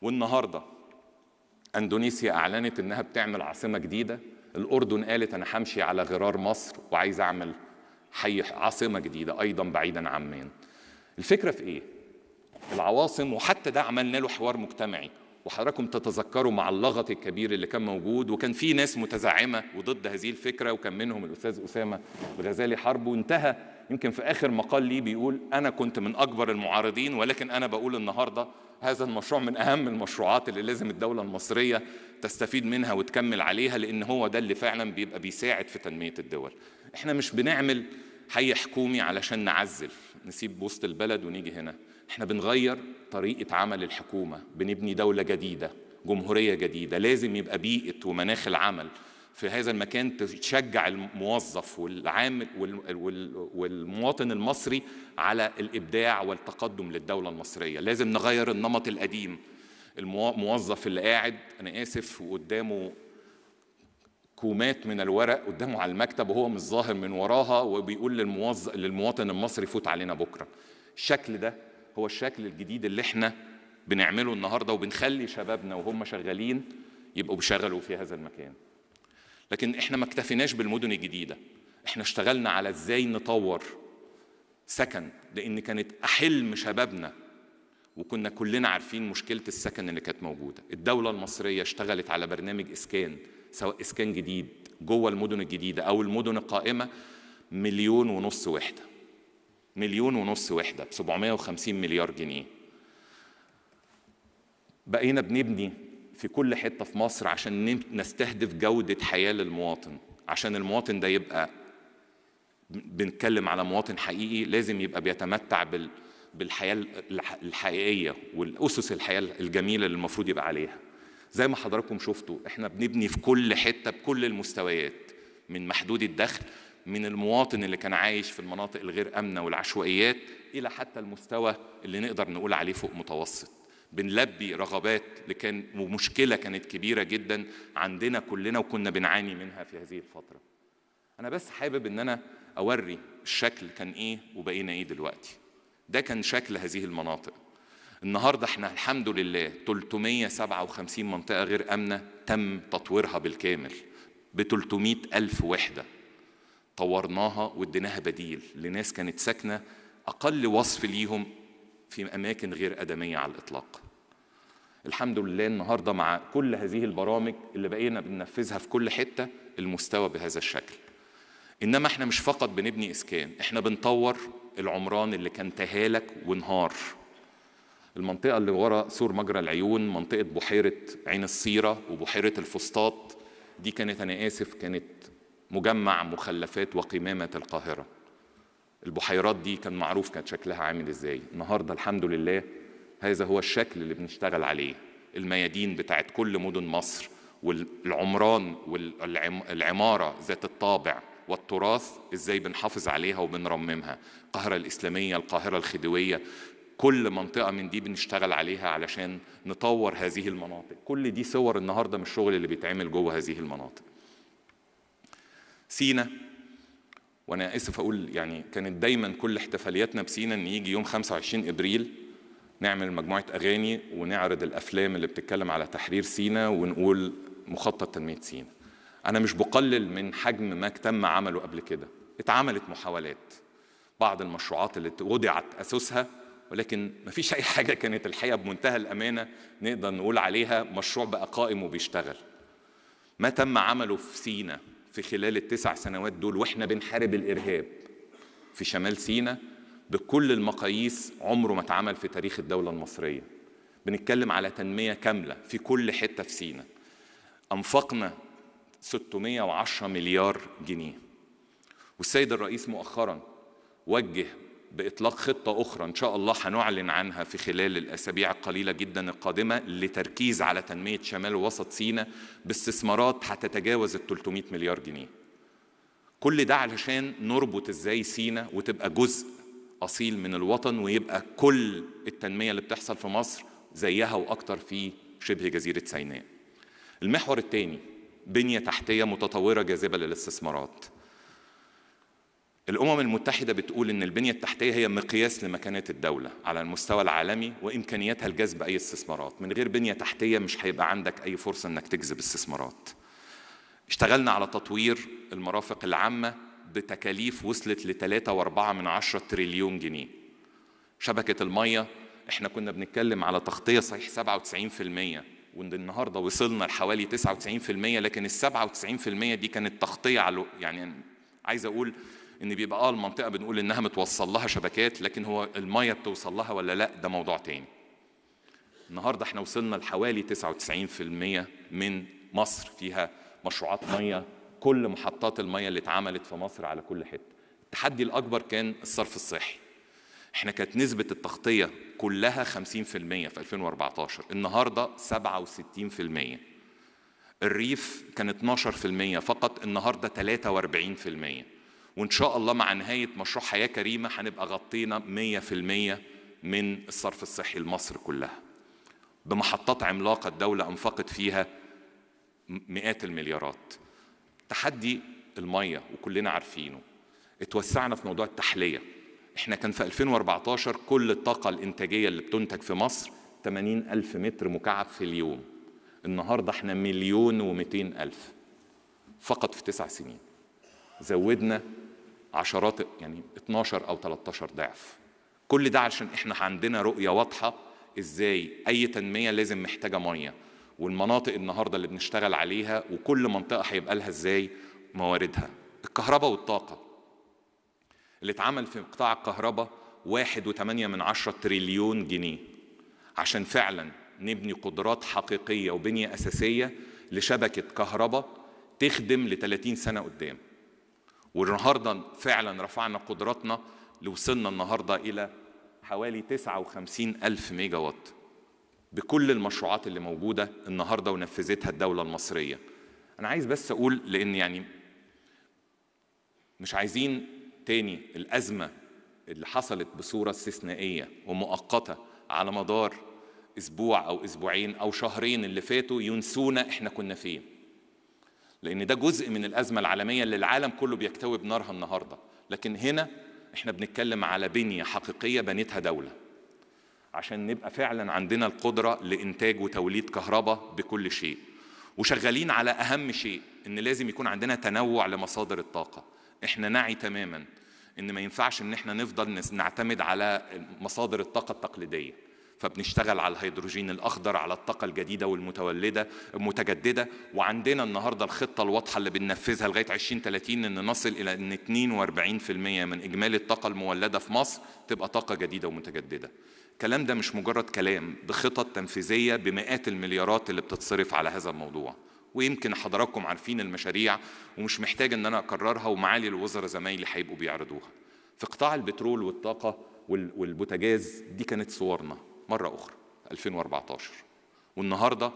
Speaker 1: والنهاردة اندونيسيا اعلنت انها بتعمل عاصمه جديده الأردن قالت أنا همشي على غرار مصر وعايز أعمل حي عاصمة جديدة أيضا بعيدا عن مين الفكرة في إيه؟ العواصم وحتى ده عملنا له حوار مجتمعي وحضراتكم تتذكروا مع اللغط الكبير اللي كان موجود وكان في ناس متزعمة وضد هذه الفكرة وكان منهم الأستاذ أسامة الغزالي حرب وانتهى يمكن في اخر مقال لي بيقول انا كنت من اكبر المعارضين ولكن انا بقول النهارده هذا المشروع من اهم المشروعات اللي لازم الدوله المصريه تستفيد منها وتكمل عليها لان هو ده اللي فعلا بيبقى بيساعد في تنميه الدول احنا مش بنعمل حي حكومي علشان نعزل نسيب وسط البلد ونيجي هنا احنا بنغير طريقه عمل الحكومه بنبني دوله جديده جمهوريه جديده لازم يبقى بيئه ومناخ العمل في هذا المكان تشجع الموظف والعامل والمواطن المصري على الابداع والتقدم للدوله المصريه لازم نغير النمط القديم الموظف اللي قاعد انا اسف وقدامه كومات من الورق قدامه على المكتب وهو مش ظاهر من وراها وبيقول للموظف للمواطن المصري فوت علينا بكره الشكل ده هو الشكل الجديد اللي احنا بنعمله النهارده وبنخلي شبابنا وهم شغالين يبقوا بيشغلوا في هذا المكان لكن احنا ما اكتفيناش بالمدن الجديده احنا اشتغلنا على ازاي نطور سكن لان كانت احلم شبابنا وكنا كلنا عارفين مشكله السكن اللي كانت موجوده الدوله المصريه اشتغلت على برنامج اسكان سواء اسكان جديد جوه المدن الجديده او المدن القائمه مليون ونص وحده مليون ونص وحده ب 750 مليار جنيه بقينا بنبني في كل حته في مصر عشان نستهدف جوده حياه للمواطن عشان المواطن ده يبقى بنتكلم على مواطن حقيقي لازم يبقى بيتمتع بال بالحياه الحقيقيه والاسس الحياه الجميله اللي المفروض يبقى عليها زي ما حضراتكم شفتوا احنا بنبني في كل حته بكل المستويات من محدود الدخل من المواطن اللي كان عايش في المناطق الغير امنه والعشوائيات الى حتى المستوى اللي نقدر نقول عليه فوق متوسط بنلبي رغبات لكان ومشكله كانت كبيره جدا عندنا كلنا وكنا بنعاني منها في هذه الفتره انا بس حابب ان انا اوري الشكل كان ايه وبقينا ايه دلوقتي ده كان شكل هذه المناطق النهارده احنا الحمد لله 357 منطقه غير امنه تم تطويرها بالكامل ب الف وحده طورناها واديناها بديل لناس كانت ساكنه اقل وصف ليهم في اماكن غير ادميه على الاطلاق الحمد لله النهارده مع كل هذه البرامج اللي بقينا بننفذها في كل حته المستوى بهذا الشكل انما احنا مش فقط بنبني اسكان احنا بنطور العمران اللي كان تهالك وانهار المنطقة اللي ورا سور مجرى العيون منطقة بحيرة عين الصيرة وبحيرة الفسطاط دي كانت أنا آسف كانت مجمع مخلفات وقمامة القاهرة البحيرات دي كان معروف كانت شكلها عامل ازاي النهارده الحمد لله هذا هو الشكل اللي بنشتغل عليه الميادين بتاعت كل مدن مصر والعمران والعمارة ذات الطابع والتراث ازاي بنحافظ عليها وبنرممها القاهرة الإسلامية القاهرة الخديوية كل منطقة من دي بنشتغل عليها علشان نطور هذه المناطق كل دي صور النهاردة من الشغل اللي بيتعمل جوه هذه المناطق سينا وانا اسف اقول يعني كانت دايما كل احتفالياتنا بسينا ان يجي يوم 25 ابريل نعمل مجموعه اغاني ونعرض الافلام اللي بتتكلم على تحرير سينا ونقول مخطط تنميه سينا انا مش بقلل من حجم ما تم عمله قبل كده اتعملت محاولات بعض المشروعات اللي وضعت اسسها ولكن ما فيش اي حاجه كانت الحقيقه بمنتهى الامانه نقدر نقول عليها مشروع بقى قائم وبيشتغل ما تم عمله في سينا في خلال التسع سنوات دول واحنا بنحارب الارهاب في شمال سينا بكل المقاييس عمره ما اتعمل في تاريخ الدوله المصريه بنتكلم على تنميه كامله في كل حته في سينا انفقنا 610 مليار جنيه والسيد الرئيس مؤخرا وجه باطلاق خطه اخرى ان شاء الله هنعلن عنها في خلال الاسابيع القليله جدا القادمه لتركيز على تنميه شمال وسط سيناء باستثمارات هتتجاوز ال 300 مليار جنيه. كل ده علشان نربط ازاي سيناء وتبقى جزء اصيل من الوطن ويبقى كل التنميه اللي بتحصل في مصر زيها واكتر في شبه جزيره سيناء. المحور الثاني بنيه تحتيه متطوره جاذبه للاستثمارات. الأمم المتحدة بتقول إن البنية التحتية هي مقياس لمكانة الدولة على المستوى العالمي وإمكانياتها لجذب أي استثمارات، من غير بنية تحتية مش هيبقى عندك أي فرصة إنك تجذب استثمارات. اشتغلنا على تطوير المرافق العامة بتكاليف وصلت ل 3.4 من 10 تريليون جنيه. شبكة المية احنا كنا بنتكلم على تغطية صحيح 97% النهاردة وصلنا لحوالي 99% لكن ال 97% دي كانت تغطية على يعني عايز أقول ان بيبقى اه المنطقه بنقول انها متوصل لها شبكات لكن هو الميه بتوصل لها ولا لا ده موضوع تاني النهارده احنا وصلنا لحوالي 99% من مصر فيها مشروعات ميه كل محطات الميه اللي اتعملت في مصر على كل حته التحدي الاكبر كان الصرف الصحي احنا كانت نسبة التغطية كلها 50% في 2014 النهاردة 67% الريف كان 12% فقط النهاردة 43% وإن شاء الله مع نهاية مشروع حياة كريمة هنبقى غطينا 100% من الصرف الصحي لمصر كلها بمحطات عملاقة الدولة أنفقت فيها مئات المليارات تحدي المية وكلنا عارفينه اتوسعنا في موضوع التحلية احنا كان في 2014 كل الطاقة الإنتاجية اللي بتنتج في مصر 80 ألف متر مكعب في اليوم النهاردة احنا مليون و ألف فقط في تسع سنين زودنا عشرات يعني 12 او 13 ضعف كل ده عشان احنا عندنا رؤيه واضحه ازاي اي تنميه لازم محتاجه ميه والمناطق النهارده اللي بنشتغل عليها وكل منطقه هيبقى لها ازاي مواردها الكهرباء والطاقه اللي اتعمل في قطاع الكهرباء واحد وثمانية من عشرة تريليون جنيه عشان فعلا نبني قدرات حقيقية وبنية أساسية لشبكة كهرباء تخدم ل 30 سنة قدام والنهارده فعلا رفعنا قدراتنا لوصلنا النهارده الى حوالي 59 ألف ميجا وات بكل المشروعات اللي موجودة النهاردة ونفذتها الدولة المصرية أنا عايز بس أقول لأن يعني مش عايزين تاني الأزمة اللي حصلت بصورة استثنائية ومؤقتة على مدار أسبوع أو أسبوعين أو شهرين اللي فاتوا ينسونا إحنا كنا فين لأن ده جزء من الأزمة العالمية اللي العالم كله بيكتوي بنارها النهاردة لكن هنا احنا بنتكلم على بنية حقيقية بنتها دولة عشان نبقى فعلا عندنا القدرة لإنتاج وتوليد كهرباء بكل شيء وشغالين على أهم شيء إن لازم يكون عندنا تنوع لمصادر الطاقة احنا نعي تماما إن ما ينفعش إن احنا نفضل نعتمد على مصادر الطاقة التقليدية فبنشتغل على الهيدروجين الاخضر على الطاقه الجديده والمتولده المتجدده وعندنا النهارده الخطه الواضحه اللي بننفذها لغايه 2030 ان نصل الى ان 42% من اجمالي الطاقه المولده في مصر تبقى طاقه جديده ومتجدده الكلام ده مش مجرد كلام بخطط تنفيذيه بمئات المليارات اللي بتتصرف على هذا الموضوع ويمكن حضراتكم عارفين المشاريع ومش محتاج ان انا اكررها ومعالي الوزراء زمايلي هيبقوا بيعرضوها في قطاع البترول والطاقه والبوتاجاز دي كانت صورنا مرة أخرى 2014 والنهاردة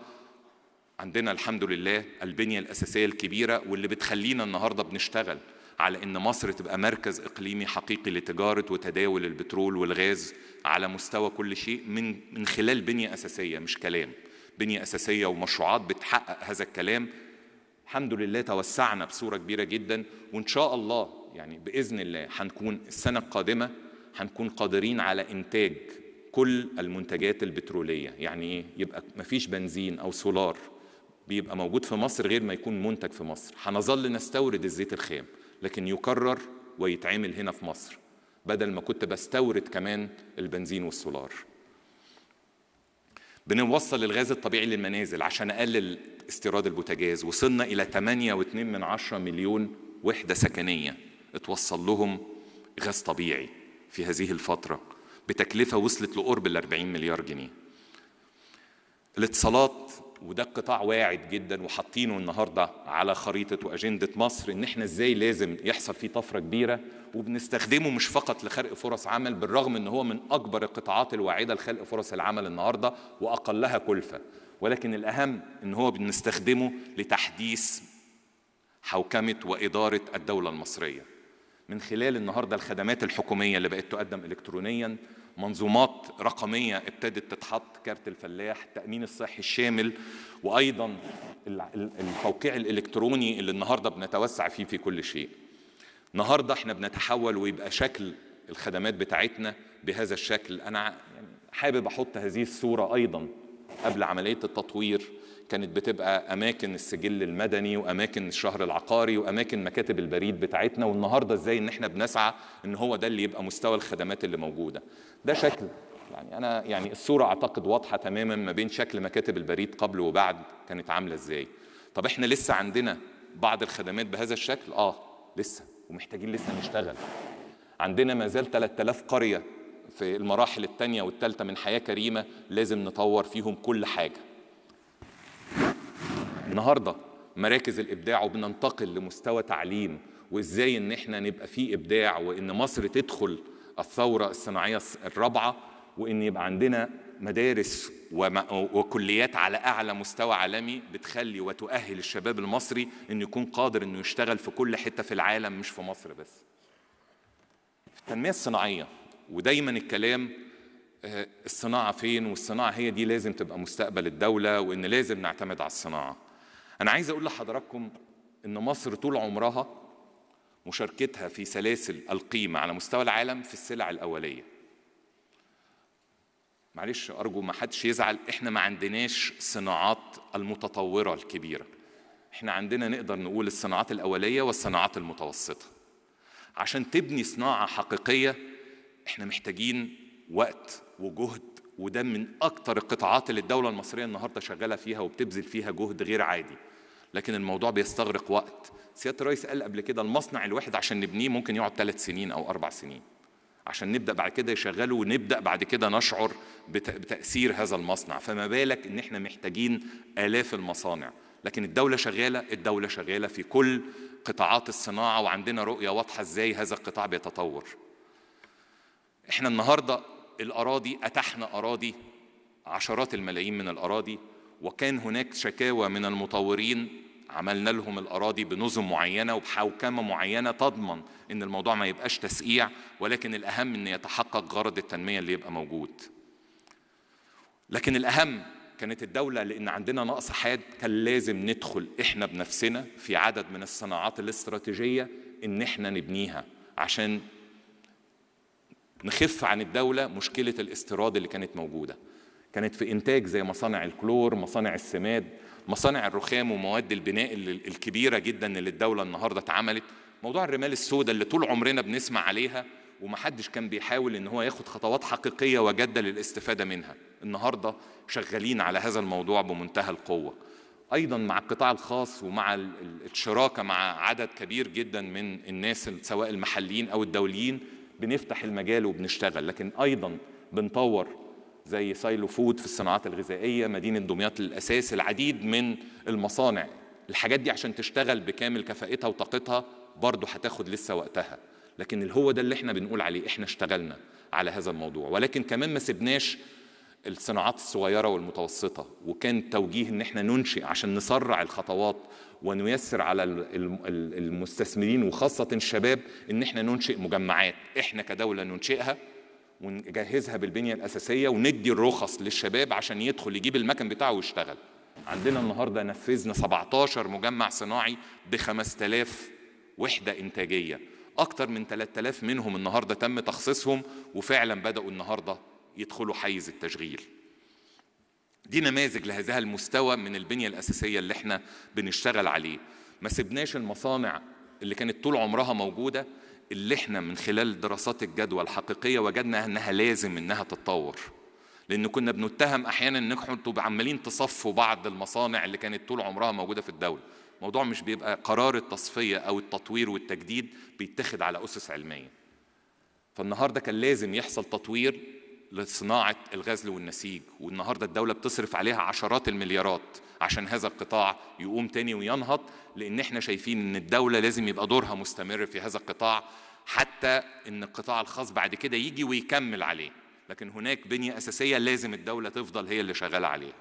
Speaker 1: عندنا الحمد لله البنية الأساسية الكبيرة واللي بتخلينا النهاردة بنشتغل على إن مصر تبقى مركز إقليمي حقيقي لتجارة وتداول البترول والغاز على مستوى كل شيء من من خلال بنية أساسية مش كلام بنية أساسية ومشروعات بتحقق هذا الكلام الحمد لله توسعنا بصورة كبيرة جدا وإن شاء الله يعني بإذن الله هنكون السنة القادمة هنكون قادرين على إنتاج كل المنتجات البتروليه يعني ايه يبقى فيش بنزين او سولار بيبقى موجود في مصر غير ما يكون منتج في مصر هنظل نستورد الزيت الخام لكن يكرر ويتعمل هنا في مصر بدل ما كنت بستورد كمان البنزين والسولار بنوصل الغاز الطبيعي للمنازل عشان اقلل استيراد البوتاجاز وصلنا الى 8.2 من 10 مليون وحده سكنيه اتوصل لهم غاز طبيعي في هذه الفتره بتكلفة وصلت لقرب ال 40 مليار جنيه الاتصالات وده قطاع واعد جدا وحاطينه النهارده على خريطه واجنده مصر ان احنا ازاي لازم يحصل فيه طفره كبيره وبنستخدمه مش فقط لخلق فرص عمل بالرغم ان هو من اكبر القطاعات الواعده لخلق فرص العمل النهارده واقلها كلفه ولكن الاهم ان هو بنستخدمه لتحديث حوكمه واداره الدوله المصريه من خلال النهارده الخدمات الحكوميه اللي بقت تقدم الكترونيا منظومات رقميه ابتدت تتحط كارت الفلاح التامين الصحي الشامل وايضا التوقيع الالكتروني اللي النهارده بنتوسع فيه في كل شيء النهارده احنا بنتحول ويبقى شكل الخدمات بتاعتنا بهذا الشكل انا يعني حابب احط هذه الصوره ايضا قبل عمليه التطوير كانت بتبقى اماكن السجل المدني واماكن الشهر العقاري واماكن مكاتب البريد بتاعتنا والنهارده ازاي ان احنا بنسعى ان هو ده اللي يبقى مستوى الخدمات اللي موجوده ده شكل يعني انا يعني الصوره اعتقد واضحه تماما ما بين شكل مكاتب البريد قبل وبعد كانت عامله ازاي طب احنا لسه عندنا بعض الخدمات بهذا الشكل اه لسه ومحتاجين لسه نشتغل عندنا ما زال 3000 قريه في المراحل الثانيه والثالثه من حياه كريمه لازم نطور فيهم كل حاجه النهارده مراكز الابداع وبننتقل لمستوى تعليم وازاي ان احنا نبقى فيه ابداع وان مصر تدخل الثوره الصناعيه الرابعه وان يبقى عندنا مدارس وكليات على اعلى مستوى عالمي بتخلي وتؤهل الشباب المصري انه يكون قادر انه يشتغل في كل حته في العالم مش في مصر بس. التنميه الصناعيه ودايما الكلام آه، الصناعه فين والصناعه هي دي لازم تبقى مستقبل الدوله وان لازم نعتمد على الصناعه. أنا عايز أقول لحضراتكم إن مصر طول عمرها مشاركتها في سلاسل القيمة على مستوى العالم في السلع الأولية معلش أرجو ما حدش يزعل إحنا ما عندناش صناعات المتطورة الكبيرة إحنا عندنا نقدر نقول الصناعات الأولية والصناعات المتوسطة عشان تبني صناعة حقيقية إحنا محتاجين وقت وجهد وده من أكتر القطاعات اللي الدولة المصرية النهاردة شغالة فيها وبتبذل فيها جهد غير عادي لكن الموضوع بيستغرق وقت سياده الرئيس قال قبل كده المصنع الواحد عشان نبنيه ممكن يقعد ثلاث سنين او اربع سنين عشان نبدا بعد كده يشغله ونبدا بعد كده نشعر بتاثير هذا المصنع فما بالك ان احنا محتاجين الاف المصانع لكن الدوله شغاله الدوله شغاله في كل قطاعات الصناعه وعندنا رؤيه واضحه ازاي هذا القطاع بيتطور احنا النهارده الاراضي اتحنا اراضي عشرات الملايين من الاراضي وكان هناك شكاوى من المطورين عملنا لهم الأراضي بنظم معينة وبحوكمة معينة تضمن إن الموضوع ما يبقاش تسقيع ولكن الأهم إن يتحقق غرض التنمية اللي يبقى موجود لكن الأهم كانت الدولة لأن عندنا نقص حاد كان لازم ندخل إحنا بنفسنا في عدد من الصناعات الاستراتيجية إن إحنا نبنيها عشان نخف عن الدولة مشكلة الاستيراد اللي كانت موجودة كانت في إنتاج زي مصانع الكلور مصانع السماد مصانع الرخام ومواد البناء الكبيرة جدا اللي الدولة النهاردة اتعملت موضوع الرمال السوداء اللي طول عمرنا بنسمع عليها ومحدش كان بيحاول ان هو ياخد خطوات حقيقيه وجاده للاستفاده منها النهارده شغالين على هذا الموضوع بمنتهى القوه ايضا مع القطاع الخاص ومع الشراكه مع عدد كبير جدا من الناس سواء المحليين او الدوليين بنفتح المجال وبنشتغل لكن ايضا بنطور زي سايلو فود في الصناعات الغذائية مدينة دمياط للأساس العديد من المصانع الحاجات دي عشان تشتغل بكامل كفائتها وطاقتها برضه هتاخد لسه وقتها لكن اللي هو ده اللي احنا بنقول عليه احنا اشتغلنا على هذا الموضوع ولكن كمان ما سبناش الصناعات الصغيره والمتوسطه وكان توجيه ان احنا ننشئ عشان نسرع الخطوات ونيسر على المستثمرين وخاصه الشباب ان احنا ننشئ مجمعات احنا كدوله ننشئها ونجهزها بالبنيه الاساسيه وندي الرخص للشباب عشان يدخل يجيب المكن بتاعه ويشتغل عندنا النهارده نفذنا 17 مجمع صناعي ب 5000 وحده انتاجيه اكتر من 3000 منهم النهارده تم تخصيصهم وفعلا بداوا النهارده يدخلوا حيز التشغيل دي نماذج لهذا المستوى من البنيه الاساسيه اللي احنا بنشتغل عليه ما سبناش المصانع اللي كانت طول عمرها موجوده اللي احنا من خلال دراسات الجدوى الحقيقيه وجدنا انها لازم انها تتطور لان كنا بنتهم احيانا انكم انتوا عمالين تصفوا بعض المصانع اللي كانت طول عمرها موجوده في الدوله الموضوع مش بيبقى قرار التصفيه او التطوير والتجديد بيتخذ على اسس علميه فالنهارده كان لازم يحصل تطوير لصناعة الغزل والنسيج والنهاردة الدولة بتصرف عليها عشرات المليارات عشان هذا القطاع يقوم تاني وينهض لأن احنا شايفين أن الدولة لازم يبقى دورها مستمر في هذا القطاع حتى أن القطاع الخاص بعد كده يجي ويكمل عليه لكن هناك بنية أساسية لازم الدولة تفضل هي اللي شغالة عليها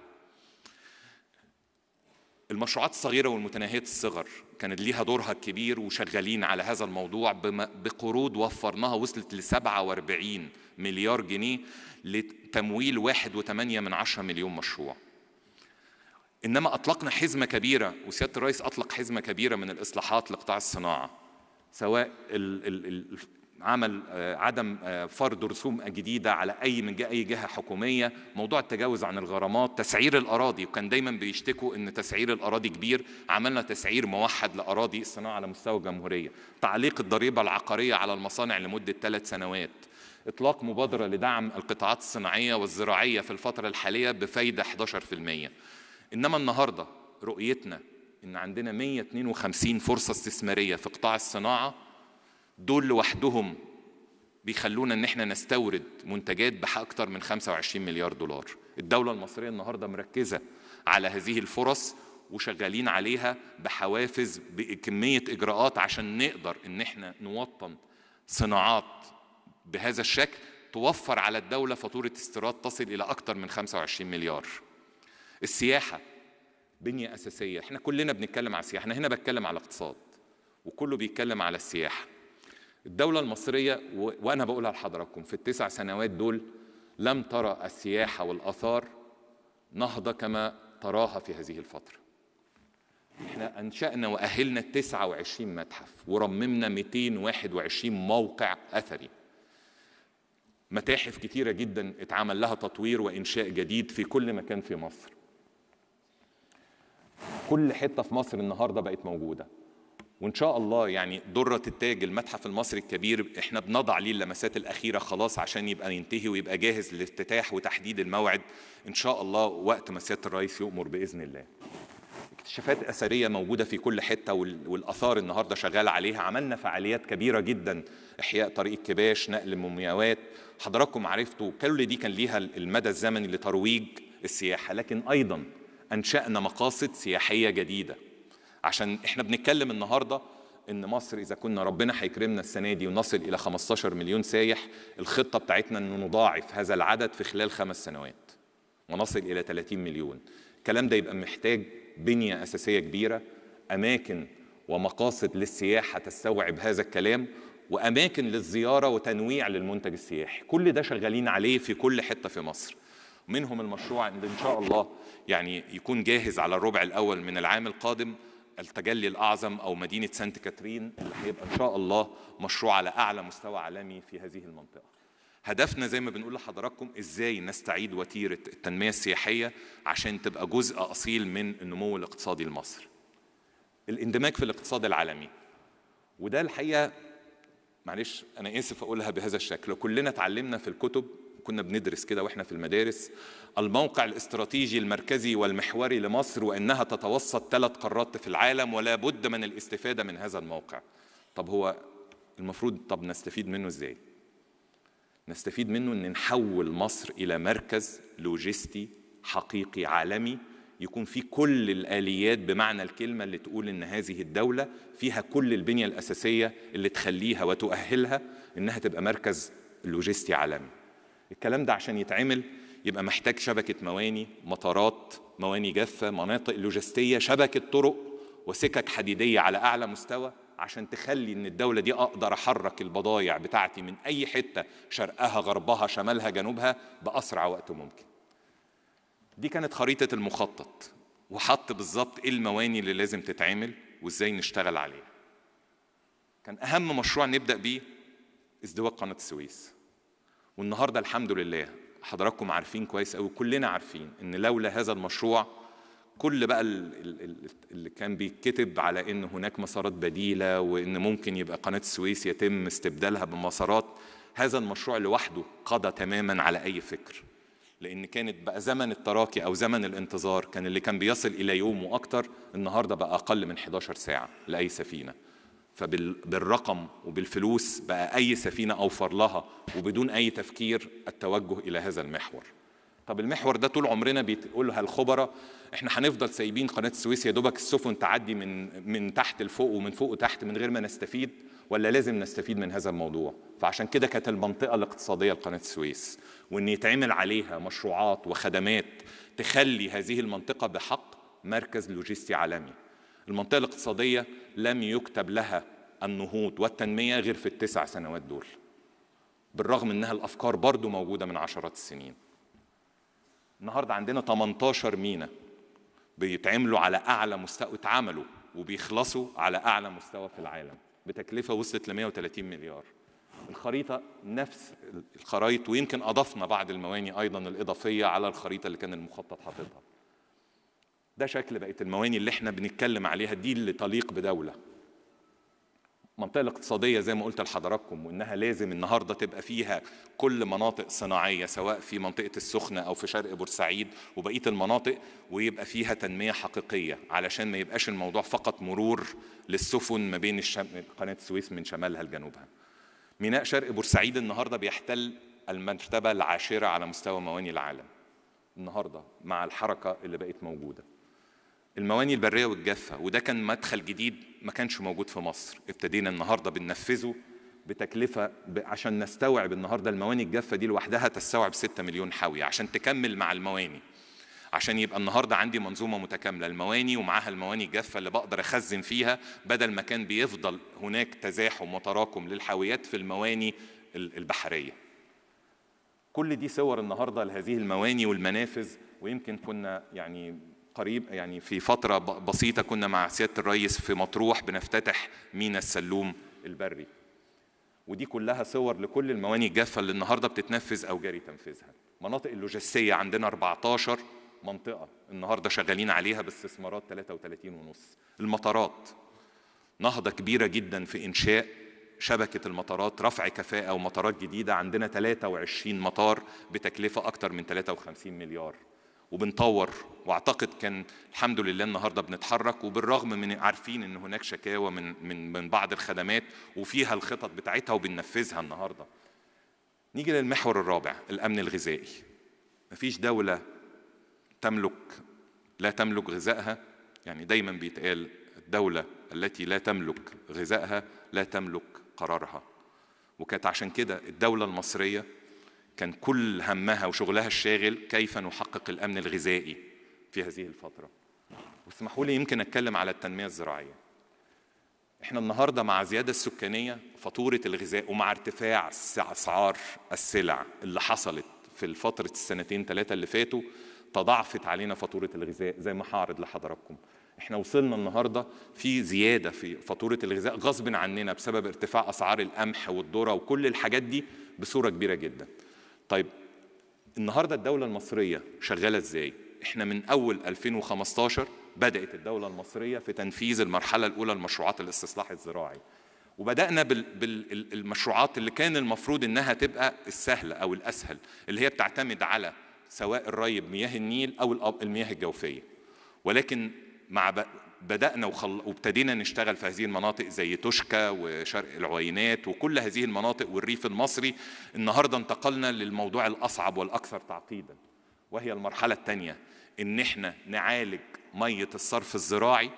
Speaker 1: المشروعات الصغيرة والمتناهية الصغر كانت ليها دورها الكبير وشغالين على هذا الموضوع بقروض وفرناها وصلت ل 47 مليار جنيه لتمويل 1.8 من 10 مليون مشروع إنما أطلقنا حزمة كبيرة وسيادة الرئيس أطلق حزمة كبيرة من الإصلاحات لقطاع الصناعة سواء عمل آه، عدم آه، فرض رسوم جديده على اي من اي جهه حكوميه موضوع التجاوز عن الغرامات تسعير الاراضي وكان دايما بيشتكوا ان تسعير الاراضي كبير عملنا تسعير موحد لاراضي الصناعه على مستوى الجمهوريه تعليق الضريبه العقاريه على المصانع لمده ثلاث سنوات اطلاق مبادره لدعم القطاعات الصناعيه والزراعيه في الفتره الحاليه بفايده 11% انما النهارده رؤيتنا ان عندنا 152 فرصه استثماريه في قطاع الصناعه دول لوحدهم بيخلونا ان احنا نستورد منتجات باكثر من 25 مليار دولار الدوله المصريه النهارده مركزه على هذه الفرص وشغالين عليها بحوافز بكميه اجراءات عشان نقدر ان احنا نوطن صناعات بهذا الشكل توفر على الدوله فاتوره استيراد تصل الى اكثر من 25 مليار السياحه بنيه اساسيه احنا كلنا بنتكلم على السياحه احنا هنا بتكلم على اقتصاد وكله بيتكلم على السياحه الدولة المصرية وأنا بقولها لحضراتكم في التسع سنوات دول لم ترى السياحة والآثار نهضة كما تراها في هذه الفترة احنا أنشأنا وأهلنا 29 متحف ورممنا 221 موقع أثري متاحف كتيرة جدا اتعمل لها تطوير وإنشاء جديد في كل مكان في مصر كل حتة في مصر النهاردة بقت موجودة وان شاء الله يعني درة التاج المتحف المصري الكبير احنا بنضع ليه اللمسات الاخيره خلاص عشان يبقى ينتهي ويبقى جاهز للافتتاح وتحديد الموعد ان شاء الله وقت ما سياده الرئيس يؤمر باذن الله اكتشافات اثريه موجوده في كل حته والاثار النهارده شغال عليها عملنا فعاليات كبيره جدا احياء طريق الكباش نقل مومياوات حضراتكم عرفتوا كل دي كان ليها المدى الزمني لترويج السياحه لكن ايضا انشانا مقاصد سياحيه جديده عشان احنا بنتكلم النهارده ان مصر اذا كنا ربنا هيكرمنا السنه دي ونصل الى 15 مليون سايح الخطه بتاعتنا انه نضاعف هذا العدد في خلال خمس سنوات ونصل الى 30 مليون الكلام ده يبقى محتاج بنيه اساسيه كبيره اماكن ومقاصد للسياحه تستوعب هذا الكلام واماكن للزياره وتنويع للمنتج السياحي كل ده شغالين عليه في كل حته في مصر منهم المشروع اللي ان شاء الله يعني يكون جاهز على الربع الاول من العام القادم التجلي الأعظم أو مدينة سانت كاترين اللي هيبقى إن شاء الله مشروع على أعلى مستوى عالمي في هذه المنطقة هدفنا زي ما بنقول لحضراتكم إزاي نستعيد وتيرة التنمية السياحية عشان تبقى جزء أصيل من النمو الاقتصادي لمصر الاندماج في الاقتصاد العالمي وده الحقيقة معلش أنا آسف أقولها بهذا الشكل كلنا اتعلمنا في الكتب كنا بندرس كده واحنا في المدارس الموقع الاستراتيجي المركزي والمحوري لمصر وانها تتوسط ثلاث قارات في العالم ولا بد من الاستفاده من هذا الموقع طب هو المفروض طب نستفيد منه ازاي نستفيد منه ان نحول مصر الى مركز لوجستي حقيقي عالمي يكون فيه كل الآليات بمعنى الكلمة اللي تقول إن هذه الدولة فيها كل البنية الأساسية اللي تخليها وتؤهلها إنها تبقى مركز لوجستي عالمي الكلام ده عشان يتعمل يبقى محتاج شبكة مواني مطارات مواني جافة مناطق لوجستية شبكة طرق وسكك حديدية على أعلى مستوى عشان تخلي ان الدولة دي اقدر احرك البضايع بتاعتي من اي حتة شرقها غربها شمالها جنوبها باسرع وقت ممكن دي كانت خريطة المخطط وحط بالظبط ايه المواني اللي لازم تتعمل وازاي نشتغل عليها كان اهم مشروع نبدا بيه ازدواج قناة السويس والنهارده الحمد لله حضراتكم عارفين كويس قوي كلنا عارفين ان لولا هذا المشروع كل بقى اللي كان بيتكتب على ان هناك مسارات بديله وان ممكن يبقى قناه السويس يتم استبدالها بمسارات هذا المشروع لوحده قضى تماما على اي فكر لان كانت بقى زمن التراكي او زمن الانتظار كان اللي كان بيصل الى يوم واكتر النهارده بقى اقل من 11 ساعه لاي سفينه فبالرقم وبالفلوس بقى أي سفينة أوفر لها وبدون أي تفكير التوجه إلى هذا المحور طب المحور ده طول عمرنا بيقولها الخبراء احنا هنفضل سايبين قناه السويس يا دوبك السفن تعدي من من تحت لفوق ومن فوق تحت من غير ما نستفيد ولا لازم نستفيد من هذا الموضوع فعشان كده كانت المنطقه الاقتصاديه لقناه السويس وان يتعمل عليها مشروعات وخدمات تخلي هذه المنطقه بحق مركز لوجستي عالمي المنطقة الاقتصادية لم يكتب لها النهوض والتنمية غير في التسع سنوات دول بالرغم انها الافكار برضو موجودة من عشرات السنين النهاردة عندنا 18 مينا بيتعملوا على اعلى مستوى اتعملوا وبيخلصوا على اعلى مستوى في العالم بتكلفة وصلت ل 130 مليار الخريطة نفس الخرائط ويمكن أضفنا بعض المواني أيضا الإضافية على الخريطة اللي كان المخطط حاططها ده شكل بقت المواني اللي احنا بنتكلم عليها دي اللي تليق بدولة المنطقة الاقتصادية زي ما قلت لحضراتكم وإنها لازم النهاردة تبقى فيها كل مناطق صناعية سواء في منطقة السخنة أو في شرق بورسعيد وبقية المناطق ويبقى فيها تنمية حقيقية علشان ما يبقاش الموضوع فقط مرور للسفن ما بين الشم... قناة السويس من شمالها لجنوبها ميناء شرق بورسعيد النهاردة بيحتل المرتبة العاشرة على مستوى مواني العالم النهاردة مع الحركة اللي بقت موجودة المواني البريه والجافه وده كان مدخل جديد ما كانش موجود في مصر ابتدينا النهارده بننفذه بتكلفه عشان نستوعب النهارده المواني الجافه دي لوحدها تستوعب 6 مليون حاويه عشان تكمل مع المواني عشان يبقى النهارده عندي منظومه متكامله المواني ومعاها المواني الجافه اللي بقدر اخزن فيها بدل ما كان بيفضل هناك تزاحم وتراكم للحاويات في المواني البحريه. كل دي صور النهارده لهذه المواني والمنافذ ويمكن كنا يعني قريب يعني في فترة بسيطة كنا مع سيادة الرئيس في مطروح بنفتتح مينا السلوم البري ودي كلها صور لكل المواني الجافة اللي النهاردة بتتنفذ أو جاري تنفيذها مناطق اللوجستية عندنا 14 منطقة النهاردة شغالين عليها باستثمارات 33 ونص المطارات نهضة كبيرة جدا في إنشاء شبكة المطارات رفع كفاءة ومطارات جديدة عندنا 23 مطار بتكلفة أكثر من 53 مليار وبنطور واعتقد كان الحمد لله النهارده بنتحرك وبالرغم من عارفين ان هناك شكاوى من من من بعض الخدمات وفيها الخطط بتاعتها وبننفذها النهارده. نيجي للمحور الرابع الامن الغذائي. مفيش دوله تملك لا تملك غذائها يعني دايما بيتقال الدوله التي لا تملك غذائها لا تملك قرارها. وكانت عشان كده الدوله المصريه كان كل همها وشغلها الشاغل كيف نحقق الامن الغذائي في هذه الفتره واسمحوا لي يمكن اتكلم على التنميه الزراعيه احنا النهارده مع زياده السكانيه فاتوره الغذاء ومع ارتفاع اسعار السلع اللي حصلت في فتره السنتين ثلاثه اللي فاتوا تضاعفت علينا فاتوره الغذاء زي ما هعرض لحضراتكم احنا وصلنا النهارده في زياده في فاتوره الغذاء غصب عننا بسبب ارتفاع اسعار القمح والذره وكل الحاجات دي بصوره كبيره جدا طيب النهارده الدوله المصريه شغاله ازاي احنا من اول 2015 بدات الدوله المصريه في تنفيذ المرحله الاولى لمشروعات الاستصلاح الزراعي وبدانا بالمشروعات اللي كان المفروض انها تبقى السهله او الاسهل اللي هي بتعتمد على سواء الري بمياه النيل او المياه الجوفيه ولكن مع بدأنا وخل... وابتدينا نشتغل في هذه المناطق زي توشكا وشرق العوينات وكل هذه المناطق والريف المصري النهارده انتقلنا للموضوع الأصعب والأكثر تعقيدا وهي المرحلة الثانية إن إحنا نعالج مية الصرف الزراعي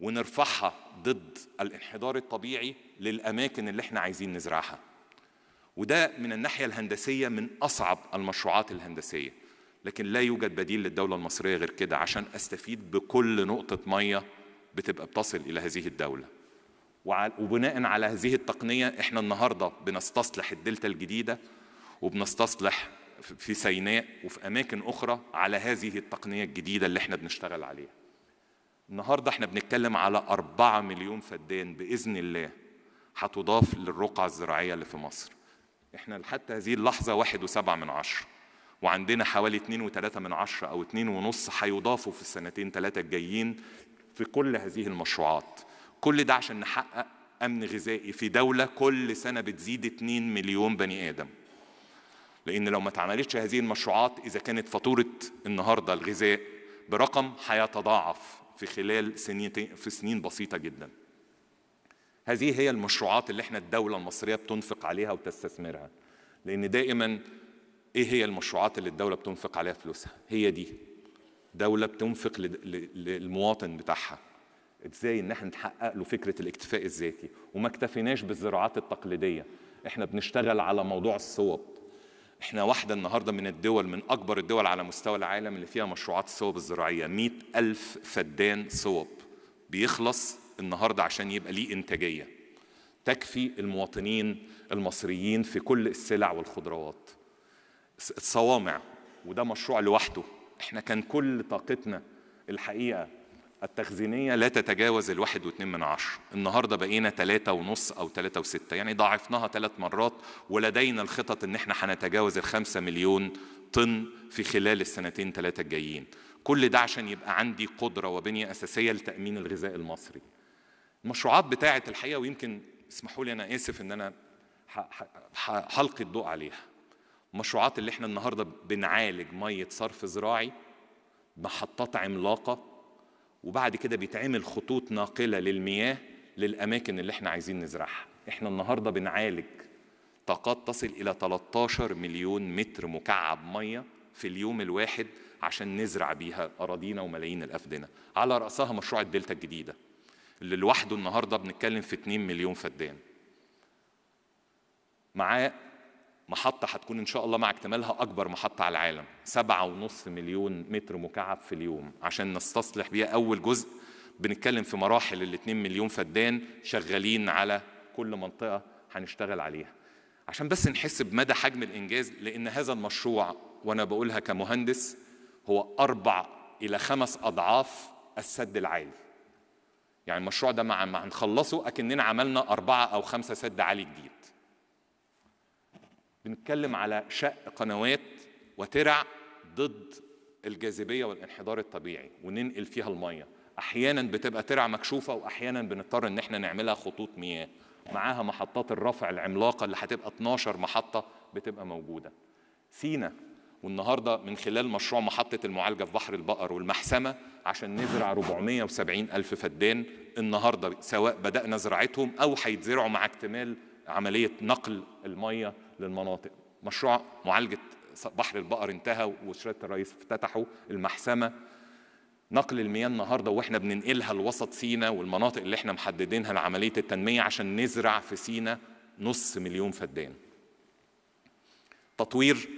Speaker 1: ونرفعها ضد الانحدار الطبيعي للأماكن اللي إحنا عايزين نزرعها وده من الناحية الهندسية من أصعب المشروعات الهندسية لكن لا يوجد بديل للدولة المصرية غير كده عشان أستفيد بكل نقطة مية بتبقى بتصل إلى هذه الدولة وبناء على هذه التقنية إحنا النهاردة بنستصلح الدلتا الجديدة وبنستصلح في سيناء وفي أماكن أخرى على هذه التقنية الجديدة اللي إحنا بنشتغل عليها النهاردة إحنا بنتكلم على أربعة مليون فدان بإذن الله هتضاف للرقعة الزراعية اللي في مصر إحنا لحتى هذه اللحظة واحد وسبعة من عشرة وعندنا حوالي 2 و3 من عشرة أو 2 ونص هيضافوا في السنتين ثلاثة الجايين في كل هذه المشروعات كل ده عشان نحقق أمن غذائي في دولة كل سنة بتزيد 2 مليون بني آدم لأن لو ما اتعملتش هذه المشروعات إذا كانت فاتورة النهاردة الغذاء برقم هيتضاعف في خلال سنين في سنين بسيطة جدا هذه هي المشروعات اللي احنا الدولة المصرية بتنفق عليها وتستثمرها لأن دائما ايه هي المشروعات اللي الدوله بتنفق عليها فلوسها هي دي دوله بتنفق للمواطن بتاعها ازاي ان احنا نحقق له فكره الاكتفاء الذاتي وما اكتفيناش بالزراعات التقليديه احنا بنشتغل على موضوع الصوب احنا واحدة النهاردة من الدول من أكبر الدول على مستوى العالم اللي فيها مشروعات الصوب الزراعية مئة ألف فدان صوب بيخلص النهاردة عشان يبقى ليه إنتاجية تكفي المواطنين المصريين في كل السلع والخضروات الصوامع وده مشروع لوحده احنا كان كل طاقتنا الحقيقه التخزينيه لا تتجاوز الواحد واتنين من عشر النهارده بقينا ثلاثة ونص او ثلاثة وستة يعني ضاعفناها ثلاث مرات ولدينا الخطط ان احنا هنتجاوز الخمسة مليون طن في خلال السنتين ثلاثة الجايين كل ده عشان يبقى عندي قدرة وبنية أساسية لتأمين الغذاء المصري المشروعات بتاعة الحقيقة ويمكن اسمحوا لي أنا آسف إن أنا حلقي الضوء عليها المشروعات اللي احنا النهارده بنعالج ميه صرف زراعي محطات عملاقه وبعد كده بيتعمل خطوط ناقله للمياه للاماكن اللي احنا عايزين نزرعها احنا النهارده بنعالج طاقات تصل الى 13 مليون متر مكعب ميه في اليوم الواحد عشان نزرع بيها اراضينا وملايين الافدنه على راسها مشروع الدلتا الجديده اللي لوحده النهارده بنتكلم في 2 مليون فدان معاه محطة هتكون إن شاء الله مع اكتمالها أكبر محطة على العالم سبعة ونص مليون متر مكعب في اليوم عشان نستصلح بيها أول جزء بنتكلم في مراحل الـ 2 مليون فدان شغالين على كل منطقة هنشتغل عليها عشان بس نحس بمدى حجم الإنجاز لأن هذا المشروع وأنا بقولها كمهندس هو أربع إلى خمس أضعاف السد العالي يعني المشروع ده مع ما هنخلصه أكننا عملنا أربعة أو خمسة سد عالي جديد بنتكلم على شق قنوات وترع ضد الجاذبية والانحدار الطبيعي وننقل فيها المية أحيانا بتبقى ترع مكشوفة وأحيانا بنضطر إن احنا نعملها خطوط مياه معاها محطات الرفع العملاقة اللي هتبقى 12 محطة بتبقى موجودة سينا والنهارده من خلال مشروع محطة المعالجة في بحر البقر والمحسمة عشان نزرع 470 ألف فدان النهارده سواء بدأنا زراعتهم أو هيتزرعوا مع اكتمال عملية نقل المياه للمناطق مشروع معالجه بحر البقر انتهى وشريعه الرئيس افتتحوا المحسمه نقل المياه النهارده واحنا بننقلها لوسط سينا والمناطق اللي احنا محددينها لعمليه التنميه عشان نزرع في سينا نص مليون فدان تطوير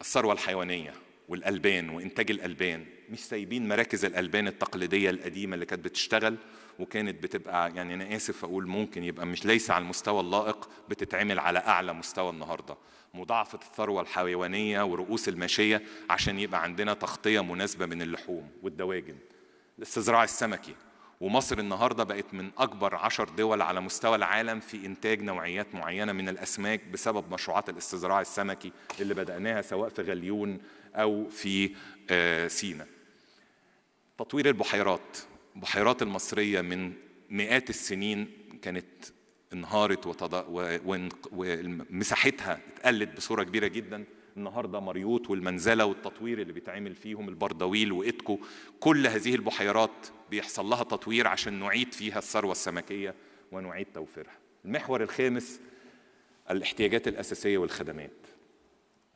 Speaker 1: الثروه الحيوانيه والالبان وانتاج الالبان مش سايبين مراكز الالبان التقليديه القديمه اللي كانت بتشتغل وكانت بتبقى يعني انا اسف اقول ممكن يبقى مش ليس على المستوى اللائق بتتعمل على اعلى مستوى النهارده مضاعفه الثروه الحيوانيه ورؤوس الماشيه عشان يبقى عندنا تغطيه مناسبه من اللحوم والدواجن الاستزراع السمكي ومصر النهارده بقت من اكبر عشر دول على مستوى العالم في انتاج نوعيات معينه من الاسماك بسبب مشروعات الاستزراع السمكي اللي بداناها سواء في غليون او في آه، سينا تطوير البحيرات البحيرات المصرية من مئات السنين كانت انهارت وتض... ومساحتها اتقلت بصورة كبيرة جدا النهاردة مريوط والمنزلة والتطوير اللي بيتعمل فيهم البردويل وإتكو كل هذه البحيرات بيحصل لها تطوير عشان نعيد فيها الثروة السمكية ونعيد توفيرها المحور الخامس الاحتياجات الأساسية والخدمات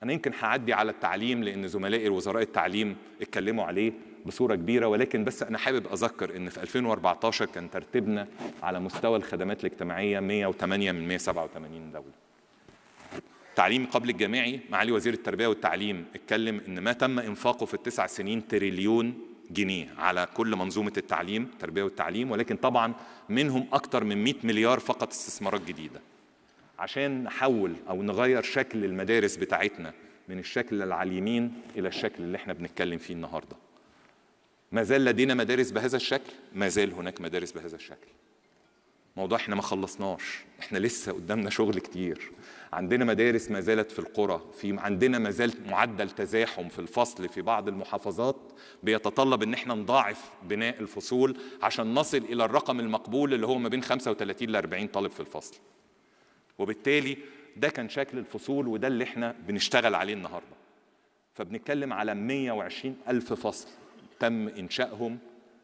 Speaker 1: أنا يمكن هعدي على التعليم لأن زملائي وزراء التعليم اتكلموا عليه بصوره كبيره ولكن بس انا حابب اذكر ان في 2014 كان ترتيبنا على مستوى الخدمات الاجتماعيه 108 من 187 دوله. تعليم قبل الجامعي معالي وزير التربيه والتعليم اتكلم ان ما تم انفاقه في التسع سنين تريليون جنيه على كل منظومه التعليم التربيه والتعليم ولكن طبعا منهم اكثر من 100 مليار فقط استثمارات جديده. عشان نحول او نغير شكل المدارس بتاعتنا من الشكل اللي على اليمين الى الشكل اللي احنا بنتكلم فيه النهارده ما زال لدينا مدارس بهذا الشكل ما زال هناك مدارس بهذا الشكل موضوع احنا ما خلصناش احنا لسه قدامنا شغل كتير عندنا مدارس ما زالت في القرى في عندنا ما زال معدل تزاحم في الفصل في بعض المحافظات بيتطلب ان احنا نضاعف بناء الفصول عشان نصل الى الرقم المقبول اللي هو ما بين 35 ل 40 طالب في الفصل وبالتالي ده كان شكل الفصول وده اللي احنا بنشتغل عليه النهارده فبنتكلم على 120 ألف فصل تم إنشائهم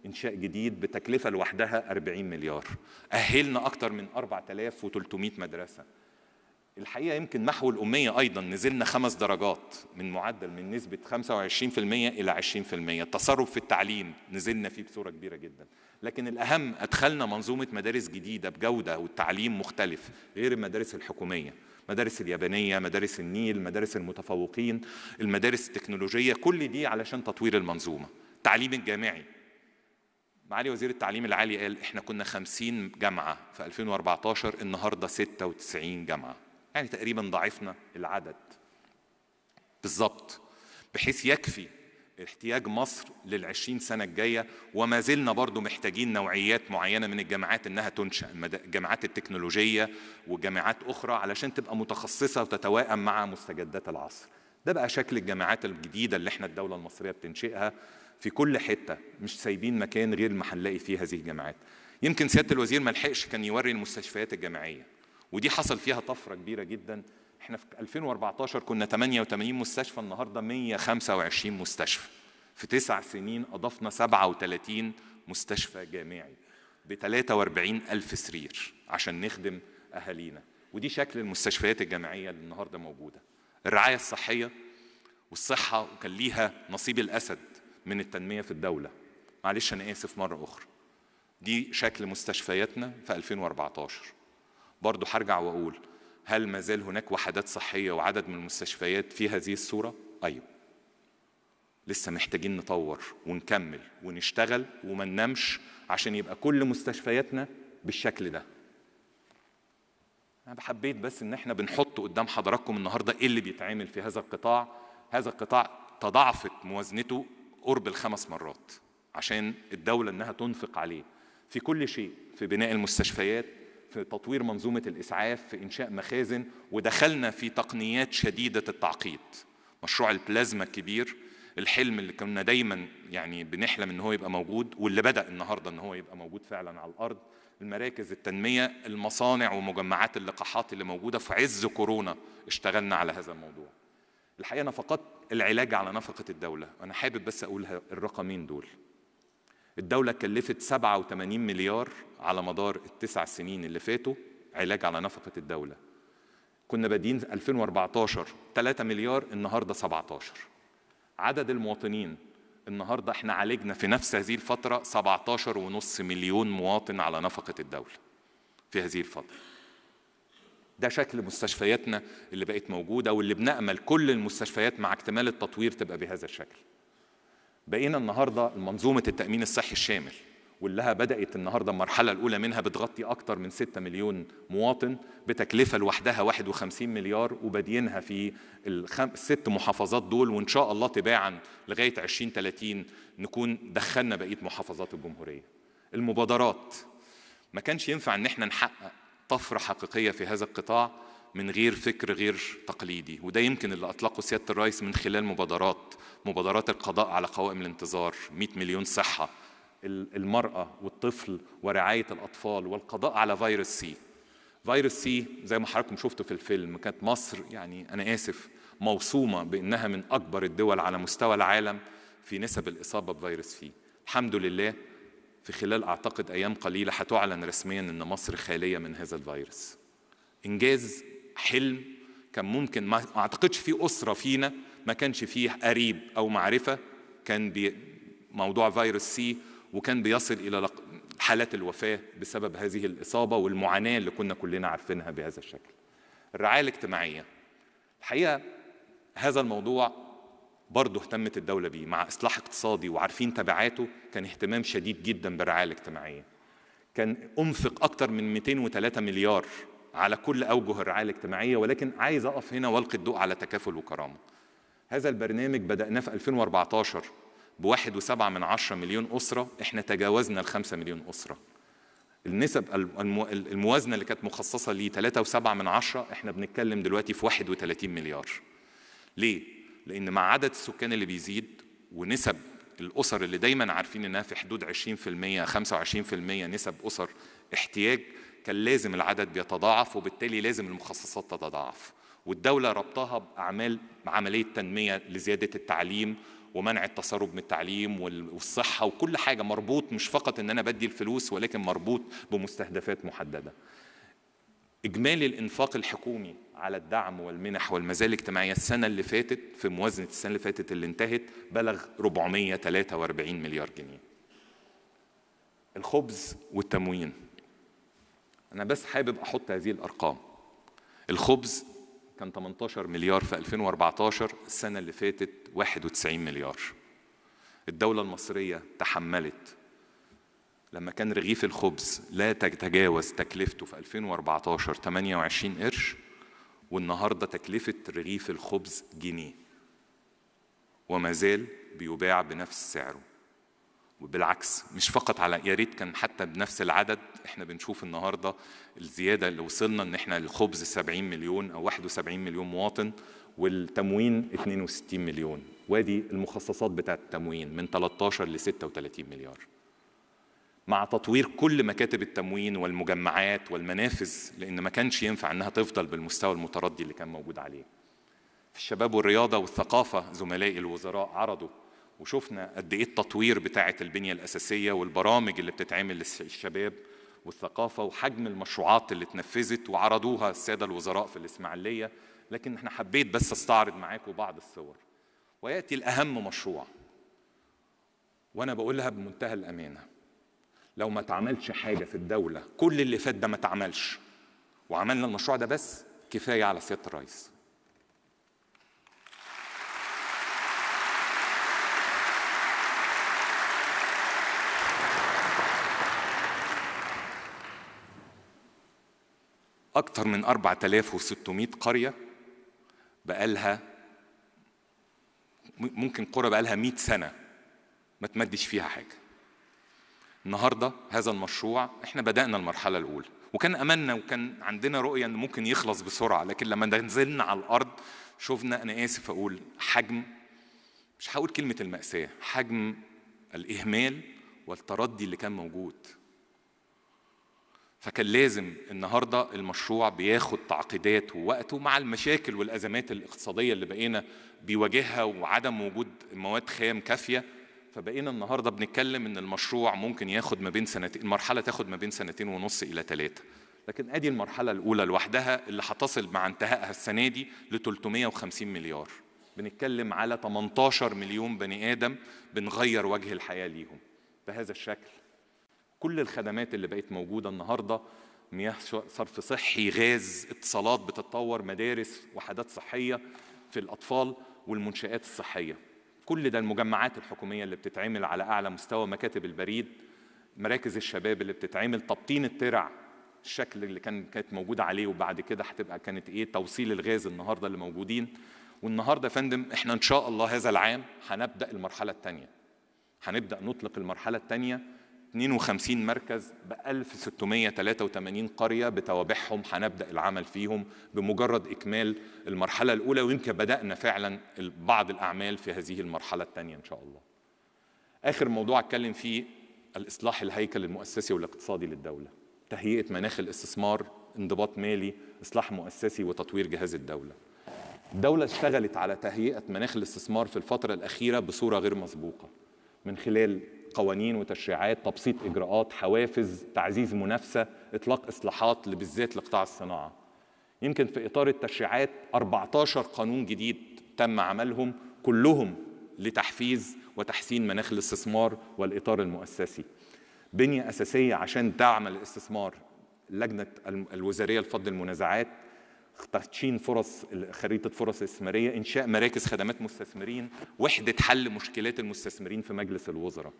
Speaker 1: إنشاء جديد بتكلفة لوحدها 40 مليار أهلنا أكتر من 4300 مدرسة الحقيقة يمكن محو الأمية أيضا نزلنا خمس درجات من معدل من نسبة 25% إلى 20% التصرف في التعليم نزلنا فيه بصورة كبيرة جدا لكن الأهم أدخلنا منظومة مدارس جديدة بجودة والتعليم مختلف غير المدارس الحكومية مدارس اليابانية مدارس النيل مدارس المتفوقين المدارس التكنولوجية كل دي علشان تطوير المنظومة التعليم الجامعي معالي وزير التعليم العالي قال احنا كنا 50 جامعه في 2014 النهارده 96 جامعه يعني تقريبا ضعفنا العدد بالظبط بحيث يكفي احتياج مصر للعشرين سنة الجاية وما زلنا برضو محتاجين نوعيات معينة من الجامعات إنها تنشأ الجامعات التكنولوجية وجامعات أخرى علشان تبقى متخصصة وتتواءم مع مستجدات العصر ده بقى شكل الجامعات الجديدة اللي احنا الدولة المصرية بتنشئها في كل حته مش سايبين مكان غير ما هنلاقي فيه هذه الجامعات يمكن سياده الوزير ما لحقش كان يوري المستشفيات الجامعيه ودي حصل فيها طفره كبيره جدا احنا في 2014 كنا 88 مستشفى النهارده 125 مستشفى في تسع سنين اضفنا 37 مستشفى جامعي ب 43 ألف سرير عشان نخدم أهالينا ودي شكل المستشفيات الجامعية اللي النهاردة موجودة الرعاية الصحية والصحة وكان ليها نصيب الأسد من التنميه في الدوله معلش انا اسف مره اخرى دي شكل مستشفياتنا في 2014 برضو هرجع واقول هل ما زال هناك وحدات صحيه وعدد من المستشفيات في هذه الصوره ايوه لسه محتاجين نطور ونكمل ونشتغل وما ننامش عشان يبقى كل مستشفياتنا بالشكل ده انا حبيت بس ان احنا بنحط قدام حضراتكم النهارده ايه اللي بيتعمل في هذا القطاع هذا القطاع تضاعفت موازنته قرب الخمس مرات عشان الدولة إنها تنفق عليه في كل شيء في بناء المستشفيات في تطوير منظومة الإسعاف في إنشاء مخازن ودخلنا في تقنيات شديدة التعقيد مشروع البلازما الكبير الحلم اللي كنا دايما يعني بنحلم ان هو يبقى موجود واللي بدا النهارده ان هو يبقى موجود فعلا على الارض المراكز التنميه المصانع ومجمعات اللقاحات اللي موجوده في عز كورونا اشتغلنا على هذا الموضوع الحقيقه نفقات العلاج على نفقه الدوله انا حابب بس اقول الرقمين دول الدوله كلفت 87 مليار على مدار التسع سنين اللي فاتوا علاج على نفقه الدوله كنا بادين 2014 3 مليار النهارده 17 عدد المواطنين النهارده احنا عالجنا في نفس هذه الفتره 17 ونص مليون مواطن على نفقه الدوله في هذه الفتره ده شكل مستشفياتنا اللي بقت موجودة واللي بنأمل كل المستشفيات مع اكتمال التطوير تبقى بهذا الشكل بقينا النهاردة منظومة التأمين الصحي الشامل واللها بدأت النهاردة المرحلة الأولى منها بتغطي أكتر من 6 مليون مواطن بتكلفة لوحدها 51 مليار وبادينها في الست محافظات دول وإن شاء الله تباعا لغاية 2030 نكون دخلنا بقية محافظات الجمهورية المبادرات ما كانش ينفع إن احنا نحقق طفره حقيقيه في هذا القطاع من غير فكر غير تقليدي وده يمكن اللي اطلقه سياده الرئيس من خلال مبادرات مبادرات القضاء على قوائم الانتظار 100 مليون صحه المراه والطفل ورعايه الاطفال والقضاء على فيروس سي فيروس سي زي ما حضراتكم شفتوا في الفيلم كانت مصر يعني انا اسف موصومه بانها من اكبر الدول على مستوى العالم في نسب الاصابه بفيروس سي الحمد لله في خلال أعتقد أيام قليلة هتعلن رسميا أن مصر خالية من هذا الفيروس إنجاز حلم كان ممكن ما أعتقدش في أسرة فينا ما كانش فيه قريب أو معرفة كان بي موضوع فيروس سي وكان بيصل إلى حالات الوفاة بسبب هذه الإصابة والمعاناة اللي كنا كلنا عارفينها بهذا الشكل الرعاية الاجتماعية الحقيقة هذا الموضوع برضه اهتمت الدولة بيه مع إصلاح اقتصادي وعارفين تبعاته كان اهتمام شديد جدا بالرعاية الاجتماعية كان أنفق أكتر من 203 مليار على كل أوجه الرعاية الاجتماعية ولكن عايز أقف هنا وألقي الضوء على تكافل وكرامة هذا البرنامج بدأناه في 2014 بواحد وسبعة من عشرة مليون أسرة إحنا تجاوزنا الخمسة مليون أسرة النسب الموازنة اللي كانت مخصصة ليه 3.7 من عشرة إحنا بنتكلم دلوقتي في 31 مليار ليه؟ لأن مع عدد السكان اللي بيزيد ونسب الأسر اللي دايما عارفين إنها في حدود 20% 25% نسب أسر احتياج كان لازم العدد بيتضاعف وبالتالي لازم المخصصات تتضاعف والدولة ربطها بأعمال عملية تنمية لزيادة التعليم ومنع التسرب من التعليم والصحة وكل حاجة مربوط مش فقط إن أنا بدي الفلوس ولكن مربوط بمستهدفات محددة إجمالي الإنفاق الحكومي على الدعم والمنح والمزايا الاجتماعية السنة اللي فاتت في موازنة السنة اللي فاتت اللي انتهت بلغ 443 مليار جنيه الخبز والتموين أنا بس حابب أحط هذه الأرقام الخبز كان 18 مليار في 2014 السنة اللي فاتت 91 مليار الدولة المصرية تحملت لما كان رغيف الخبز لا تتجاوز تكلفته في 2014 28 قرش والنهارده تكلفه رغيف الخبز جنيه وما زال بيباع بنفس سعره وبالعكس مش فقط على يا ريت كان حتى بنفس العدد احنا بنشوف النهارده الزياده اللي وصلنا ان احنا الخبز 70 مليون او 71 مليون مواطن والتموين 62 مليون وادي المخصصات بتاعه التموين من 13 ل 36 مليار مع تطوير كل مكاتب التموين والمجمعات والمنافذ لأن ما كانش ينفع إنها تفضل بالمستوى المتردي اللي كان موجود عليه. في الشباب والرياضة والثقافة زملائي الوزراء عرضوا وشفنا قد إيه التطوير بتاعة البنية الأساسية والبرامج اللي بتتعمل للشباب والثقافة وحجم المشروعات اللي اتنفذت وعرضوها السادة الوزراء في الإسماعيلية لكن احنا حبيت بس استعرض معاكم بعض الصور ويأتي الأهم مشروع وأنا بقولها بمنتهى الأمانة لو ما اتعملش حاجه في الدوله كل اللي فات ده ما اتعملش وعملنا المشروع ده بس كفايه على سياده الرئيس أكثر من 4600 قرية بقالها ممكن قرى بقالها 100 سنة ما تمدش فيها حاجة النهارده هذا المشروع احنا بدانا المرحله الاولى وكان املنا وكان عندنا رؤيه ان ممكن يخلص بسرعه لكن لما نزلنا على الارض شفنا انا اسف اقول حجم مش هقول كلمه الماساه حجم الاهمال والتردي اللي كان موجود فكان لازم النهارده المشروع بياخد تعقيدات ووقته مع المشاكل والازمات الاقتصاديه اللي بقينا بيواجهها وعدم وجود مواد خام كافيه فبقينا النهارده بنتكلم ان المشروع ممكن ياخد ما بين سنتين المرحله تاخد ما بين سنتين ونص الى ثلاثه لكن ادي المرحله الاولى لوحدها اللي هتصل مع انتهائها السنه دي ل 350 مليار بنتكلم على 18 مليون بني ادم بنغير وجه الحياه ليهم بهذا الشكل كل الخدمات اللي بقت موجوده النهارده مياه صرف صحي غاز اتصالات بتتطور مدارس وحدات صحيه في الاطفال والمنشات الصحيه كل ده المجمعات الحكوميه اللي بتتعمل على اعلى مستوى مكاتب البريد مراكز الشباب اللي بتتعمل تبطين الترع الشكل اللي كان كانت موجوده عليه وبعد كده هتبقى كانت ايه توصيل الغاز النهارده اللي موجودين والنهارده يا فندم احنا ان شاء الله هذا العام هنبدا المرحله الثانيه هنبدا نطلق المرحله الثانيه 52 مركز ب 1683 قرية بتوابعهم هنبدأ العمل فيهم بمجرد إكمال المرحلة الأولى ويمكن بدأنا فعلا بعض الأعمال في هذه المرحلة الثانية إن شاء الله. آخر موضوع أتكلم فيه الإصلاح الهيكل المؤسسي والاقتصادي للدولة. تهيئة مناخ الاستثمار، انضباط مالي، إصلاح مؤسسي وتطوير جهاز الدولة. الدولة اشتغلت على تهيئة مناخ الاستثمار في الفترة الأخيرة بصورة غير مسبوقة من خلال قوانين وتشريعات تبسيط اجراءات حوافز تعزيز منافسه اطلاق اصلاحات بالذات لقطاع الصناعه يمكن في اطار التشريعات 14 قانون جديد تم عملهم كلهم لتحفيز وتحسين مناخ الاستثمار والاطار المؤسسي بنيه اساسيه عشان دعم الاستثمار لجنه الوزاريه لفض المنازعات تحسين فرص خريطه فرص استثماريه انشاء مراكز خدمات مستثمرين وحده حل مشكلات المستثمرين في مجلس الوزراء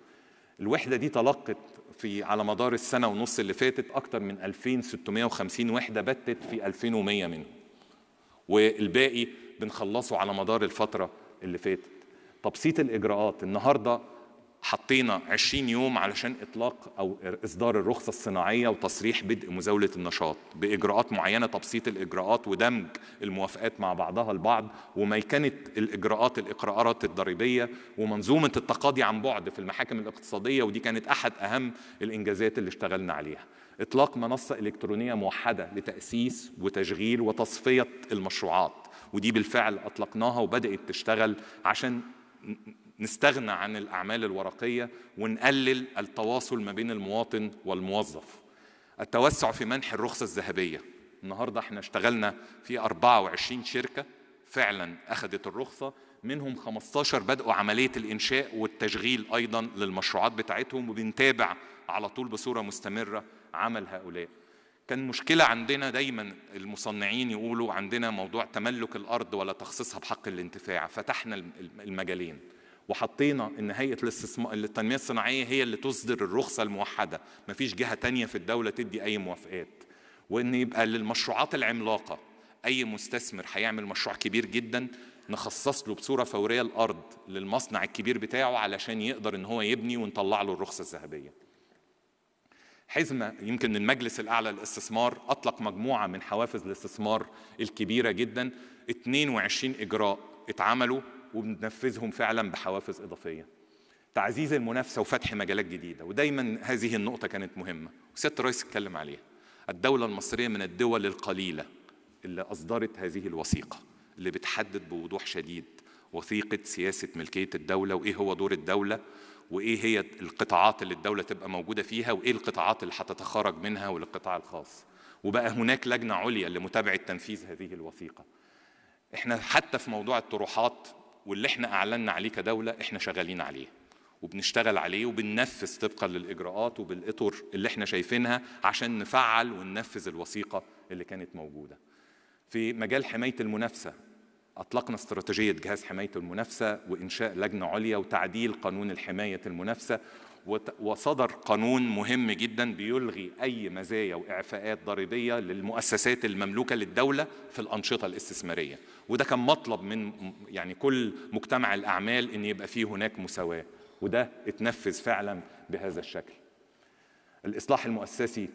Speaker 1: الوحدة دي تلقت في على مدار السنة ونص اللي فاتت أكتر من 2650 وحدة بتت في 2100 منهم والباقي بنخلصه على مدار الفترة اللي فاتت تبسيط الإجراءات النهاردة حطينا 20 يوم علشان اطلاق او اصدار الرخصه الصناعيه وتصريح بدء مزاوله النشاط باجراءات معينه تبسيط الاجراءات ودمج الموافقات مع بعضها البعض وميكنه الاجراءات الاقرارات الضريبيه ومنظومه التقاضي عن بعد في المحاكم الاقتصاديه ودي كانت احد اهم الانجازات اللي اشتغلنا عليها. اطلاق منصه الكترونيه موحده لتاسيس وتشغيل وتصفيه المشروعات ودي بالفعل اطلقناها وبدات تشتغل عشان نستغنى عن الأعمال الورقية ونقلل التواصل ما بين المواطن والموظف التوسع في منح الرخصة الذهبية النهاردة احنا اشتغلنا في 24 شركة فعلا أخذت الرخصة منهم 15 بدأوا عملية الإنشاء والتشغيل أيضا للمشروعات بتاعتهم وبنتابع على طول بصورة مستمرة عمل هؤلاء كان مشكلة عندنا دايما المصنعين يقولوا عندنا موضوع تملك الأرض ولا تخصيصها بحق الانتفاع فتحنا المجالين وحطينا ان هيئه التنميه الصناعيه هي اللي تصدر الرخصه الموحده مفيش جهه تانية في الدوله تدي اي موافقات وان يبقى للمشروعات العملاقه اي مستثمر هيعمل مشروع كبير جدا نخصص له بصوره فوريه الارض للمصنع الكبير بتاعه علشان يقدر ان هو يبني ونطلع له الرخصه الذهبيه حزمه يمكن المجلس الاعلى للاستثمار اطلق مجموعه من حوافز الاستثمار الكبيره جدا 22 اجراء اتعملوا وبننفذهم فعلا بحوافز اضافيه تعزيز المنافسه وفتح مجالات جديده ودايما هذه النقطه كانت مهمه وسياده رئيس اتكلم عليها الدوله المصريه من الدول القليله اللي اصدرت هذه الوثيقه اللي بتحدد بوضوح شديد وثيقه سياسه ملكيه الدوله وايه هو دور الدوله وايه هي القطاعات اللي الدوله تبقى موجوده فيها وايه القطاعات اللي هتتخرج منها والقطاع الخاص وبقى هناك لجنه عليا لمتابعه تنفيذ هذه الوثيقه احنا حتى في موضوع الطروحات واللي احنا اعلنا عليه كدوله احنا شغالين عليه وبنشتغل عليه وبننفذ طبقا للاجراءات وبالاطر اللي احنا شايفينها عشان نفعل وننفذ الوثيقه اللي كانت موجوده. في مجال حمايه المنافسه اطلقنا استراتيجيه جهاز حمايه المنافسه وانشاء لجنه عليا وتعديل قانون الحمايه المنافسه وصدر قانون مهم جدا بيلغي اي مزايا واعفاءات ضريبيه للمؤسسات المملوكه للدوله في الانشطه الاستثماريه وده كان مطلب من يعني كل مجتمع الاعمال ان يبقى فيه هناك مساواه وده اتنفذ فعلا بهذا الشكل الاصلاح المؤسسي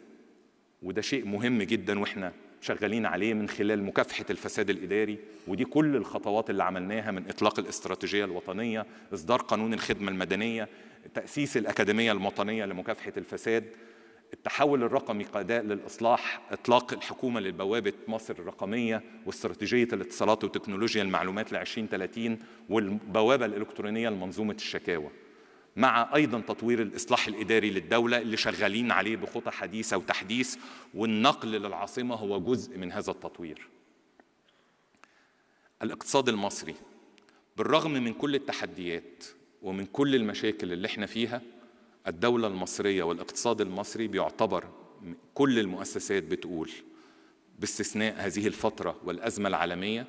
Speaker 1: وده شيء مهم جدا واحنا شغالين عليه من خلال مكافحة الفساد الإداري ودي كل الخطوات اللي عملناها من إطلاق الاستراتيجية الوطنية إصدار قانون الخدمة المدنية تأسيس الأكاديمية الوطنية لمكافحة الفساد التحول الرقمي قداء للإصلاح إطلاق الحكومة للبوابة مصر الرقمية واستراتيجية الاتصالات وتكنولوجيا المعلومات ل 2030 والبوابة الإلكترونية لمنظومة الشكاوى مع أيضا تطوير الإصلاح الإداري للدولة اللي شغالين عليه بخطى حديثة وتحديث والنقل للعاصمة هو جزء من هذا التطوير الاقتصاد المصري بالرغم من كل التحديات ومن كل المشاكل اللي احنا فيها الدولة المصرية والاقتصاد المصري بيعتبر كل المؤسسات بتقول باستثناء هذه الفترة والأزمة العالمية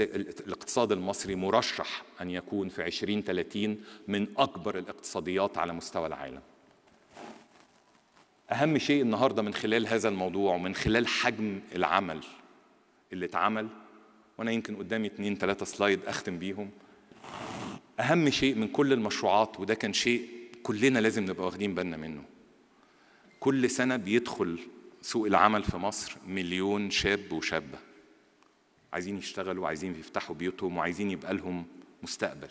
Speaker 1: الاقتصاد المصري مرشح أن يكون في 2030 من أكبر الاقتصاديات على مستوى العالم أهم شيء النهاردة من خلال هذا الموضوع ومن خلال حجم العمل اللي اتعمل وأنا يمكن قدامي اتنين تلاتة سلايد أختم بيهم أهم شيء من كل المشروعات وده كان شيء كلنا لازم نبقى واخدين بالنا منه كل سنة بيدخل سوق العمل في مصر مليون شاب وشابة عايزين يشتغلوا عايزين يفتحوا بيوتهم وعايزين يبقى لهم مستقبل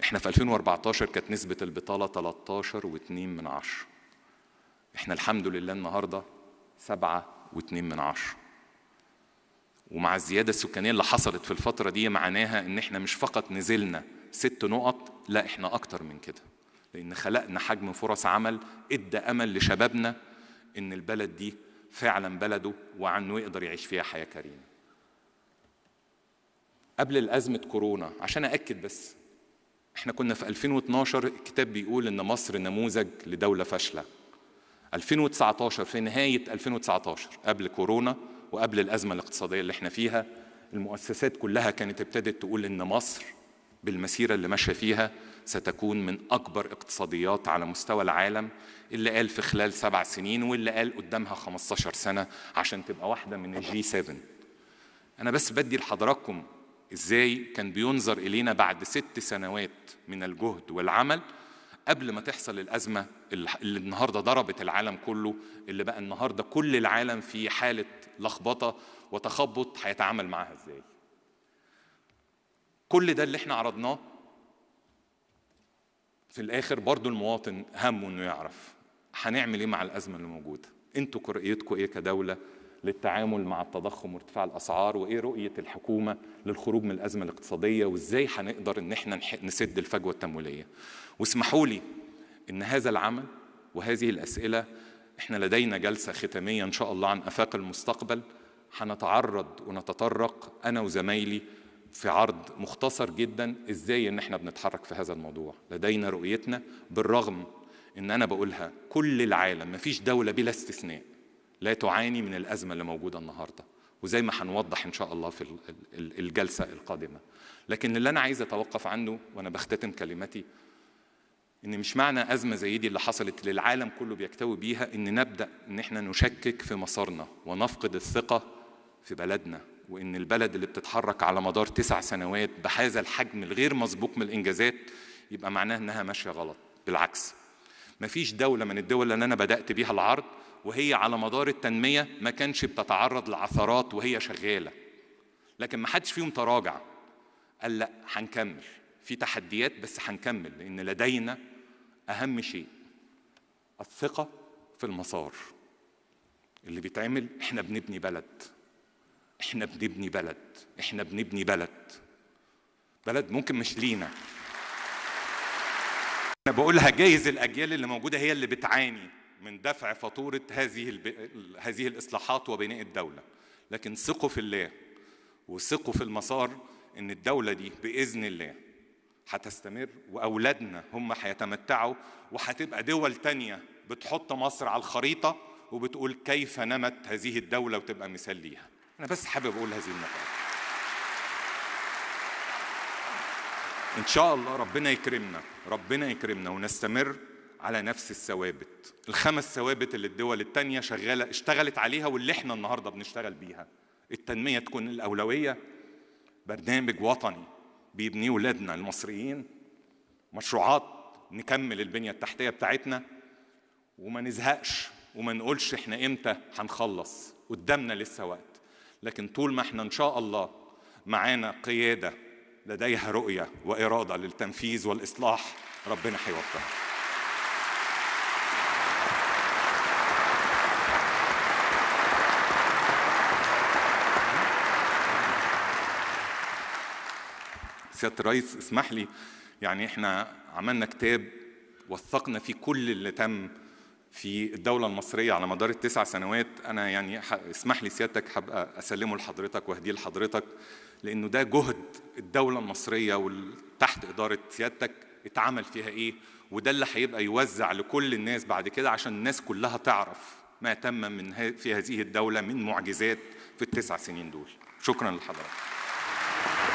Speaker 1: احنا في 2014 كانت نسبة البطالة 13 و2 من عشرة احنا الحمد لله النهاردة 7 و2 من عشرة ومع الزيادة السكانية اللي حصلت في الفترة دي معناها إن إحنا مش فقط نزلنا ست نقط لا إحنا أكتر من كده لأن خلقنا حجم فرص عمل إدى أمل لشبابنا إن البلد دي فعلا بلده وعنه يقدر يعيش فيها حياة كريمة قبل الأزمة كورونا عشان أأكد بس احنا كنا في 2012 الكتاب بيقول ان مصر نموذج لدولة فاشلة 2019 في نهاية 2019 قبل كورونا وقبل الأزمة الاقتصادية اللي احنا فيها المؤسسات كلها كانت ابتدت تقول إن مصر بالمسيرة اللي ماشية فيها ستكون من أكبر اقتصاديات على مستوى العالم اللي قال في خلال سبع سنين واللي قال قدامها 15 سنة عشان تبقى واحدة من الجي 7 أنا بس بدي لحضراتكم إزاي كان بينظر إلينا بعد ست سنوات من الجهد والعمل قبل ما تحصل الأزمة اللي النهاردة ضربت العالم كله اللي بقى النهاردة كل العالم في حالة لخبطة وتخبط هيتعامل معاها إزاي كل ده اللي احنا عرضناه في الآخر برضو المواطن همه إنه يعرف هنعمل إيه مع الأزمة اللي موجودة انتوا كرؤيتكم ايه كدوله للتعامل مع التضخم وارتفاع الاسعار وايه رؤيه الحكومه للخروج من الازمه الاقتصاديه وازاي هنقدر ان احنا نسد الفجوه التمويليه واسمحوا لي ان هذا العمل وهذه الاسئله احنا لدينا جلسه ختاميه ان شاء الله عن افاق المستقبل هنتعرض ونتطرق انا وزمايلي في عرض مختصر جدا ازاي ان احنا بنتحرك في هذا الموضوع لدينا رؤيتنا بالرغم ان انا بقولها كل العالم مفيش دوله بلا استثناء لا تعاني من الأزمة اللي موجودة النهاردة وزي ما هنوضح إن شاء الله في الجلسة القادمة لكن اللي أنا عايز أتوقف عنه وأنا بختتم كلمتي إن مش معنى أزمة زي دي اللي حصلت للعالم كله بيكتوي بيها إن نبدأ إن إحنا نشكك في مسارنا ونفقد الثقة في بلدنا وإن البلد اللي بتتحرك على مدار تسع سنوات بهذا الحجم الغير مسبوق من الإنجازات يبقى معناه إنها ماشية غلط بالعكس مفيش دولة من الدول اللي أنا بدأت بيها العرض وهي على مدار التنمية ما كانش بتتعرض لعثرات وهي شغالة لكن ما حدش فيهم تراجع قال لا هنكمل في تحديات بس هنكمل لأن لدينا أهم شيء الثقة في المسار اللي بيتعمل احنا بنبني بلد احنا بنبني بلد احنا بنبني بلد بلد ممكن مش لينا انا بقولها جايز الاجيال اللي موجوده هي اللي بتعاني من دفع فاتورة هذه هذه الإصلاحات وبناء الدولة لكن ثقوا في الله وثقوا في المسار إن الدولة دي بإذن الله هتستمر وأولادنا هم هيتمتعوا وهتبقى دول تانية بتحط مصر على الخريطة وبتقول كيف نمت هذه الدولة وتبقى مثال ليها أنا بس حابب أقول هذه النقطة. إن شاء الله ربنا يكرمنا ربنا يكرمنا ونستمر على نفس الثوابت الخمس ثوابت اللي الدول التانية شغالة اشتغلت عليها واللي احنا النهاردة بنشتغل بيها التنمية تكون الأولوية برنامج وطني بيبنيه ولادنا المصريين مشروعات نكمل البنية التحتية بتاعتنا وما نزهقش وما نقولش احنا امتى هنخلص قدامنا لسه وقت لكن طول ما احنا ان شاء الله معانا قيادة لديها رؤية وإرادة للتنفيذ والإصلاح ربنا هيوفقها سياده الرئيس اسمح لي يعني احنا عملنا كتاب وثقنا فيه كل اللي تم في الدولة المصرية على مدار التسع سنوات أنا يعني اسمح لي سيادتك هبقى أسلمه لحضرتك وأهديه لحضرتك لأنه ده جهد الدولة المصرية وتحت إدارة سيادتك اتعمل فيها إيه وده اللي هيبقى يوزع لكل الناس بعد كده عشان الناس كلها تعرف ما تم من في هذه الدولة من معجزات في التسع سنين دول شكرا لحضرتك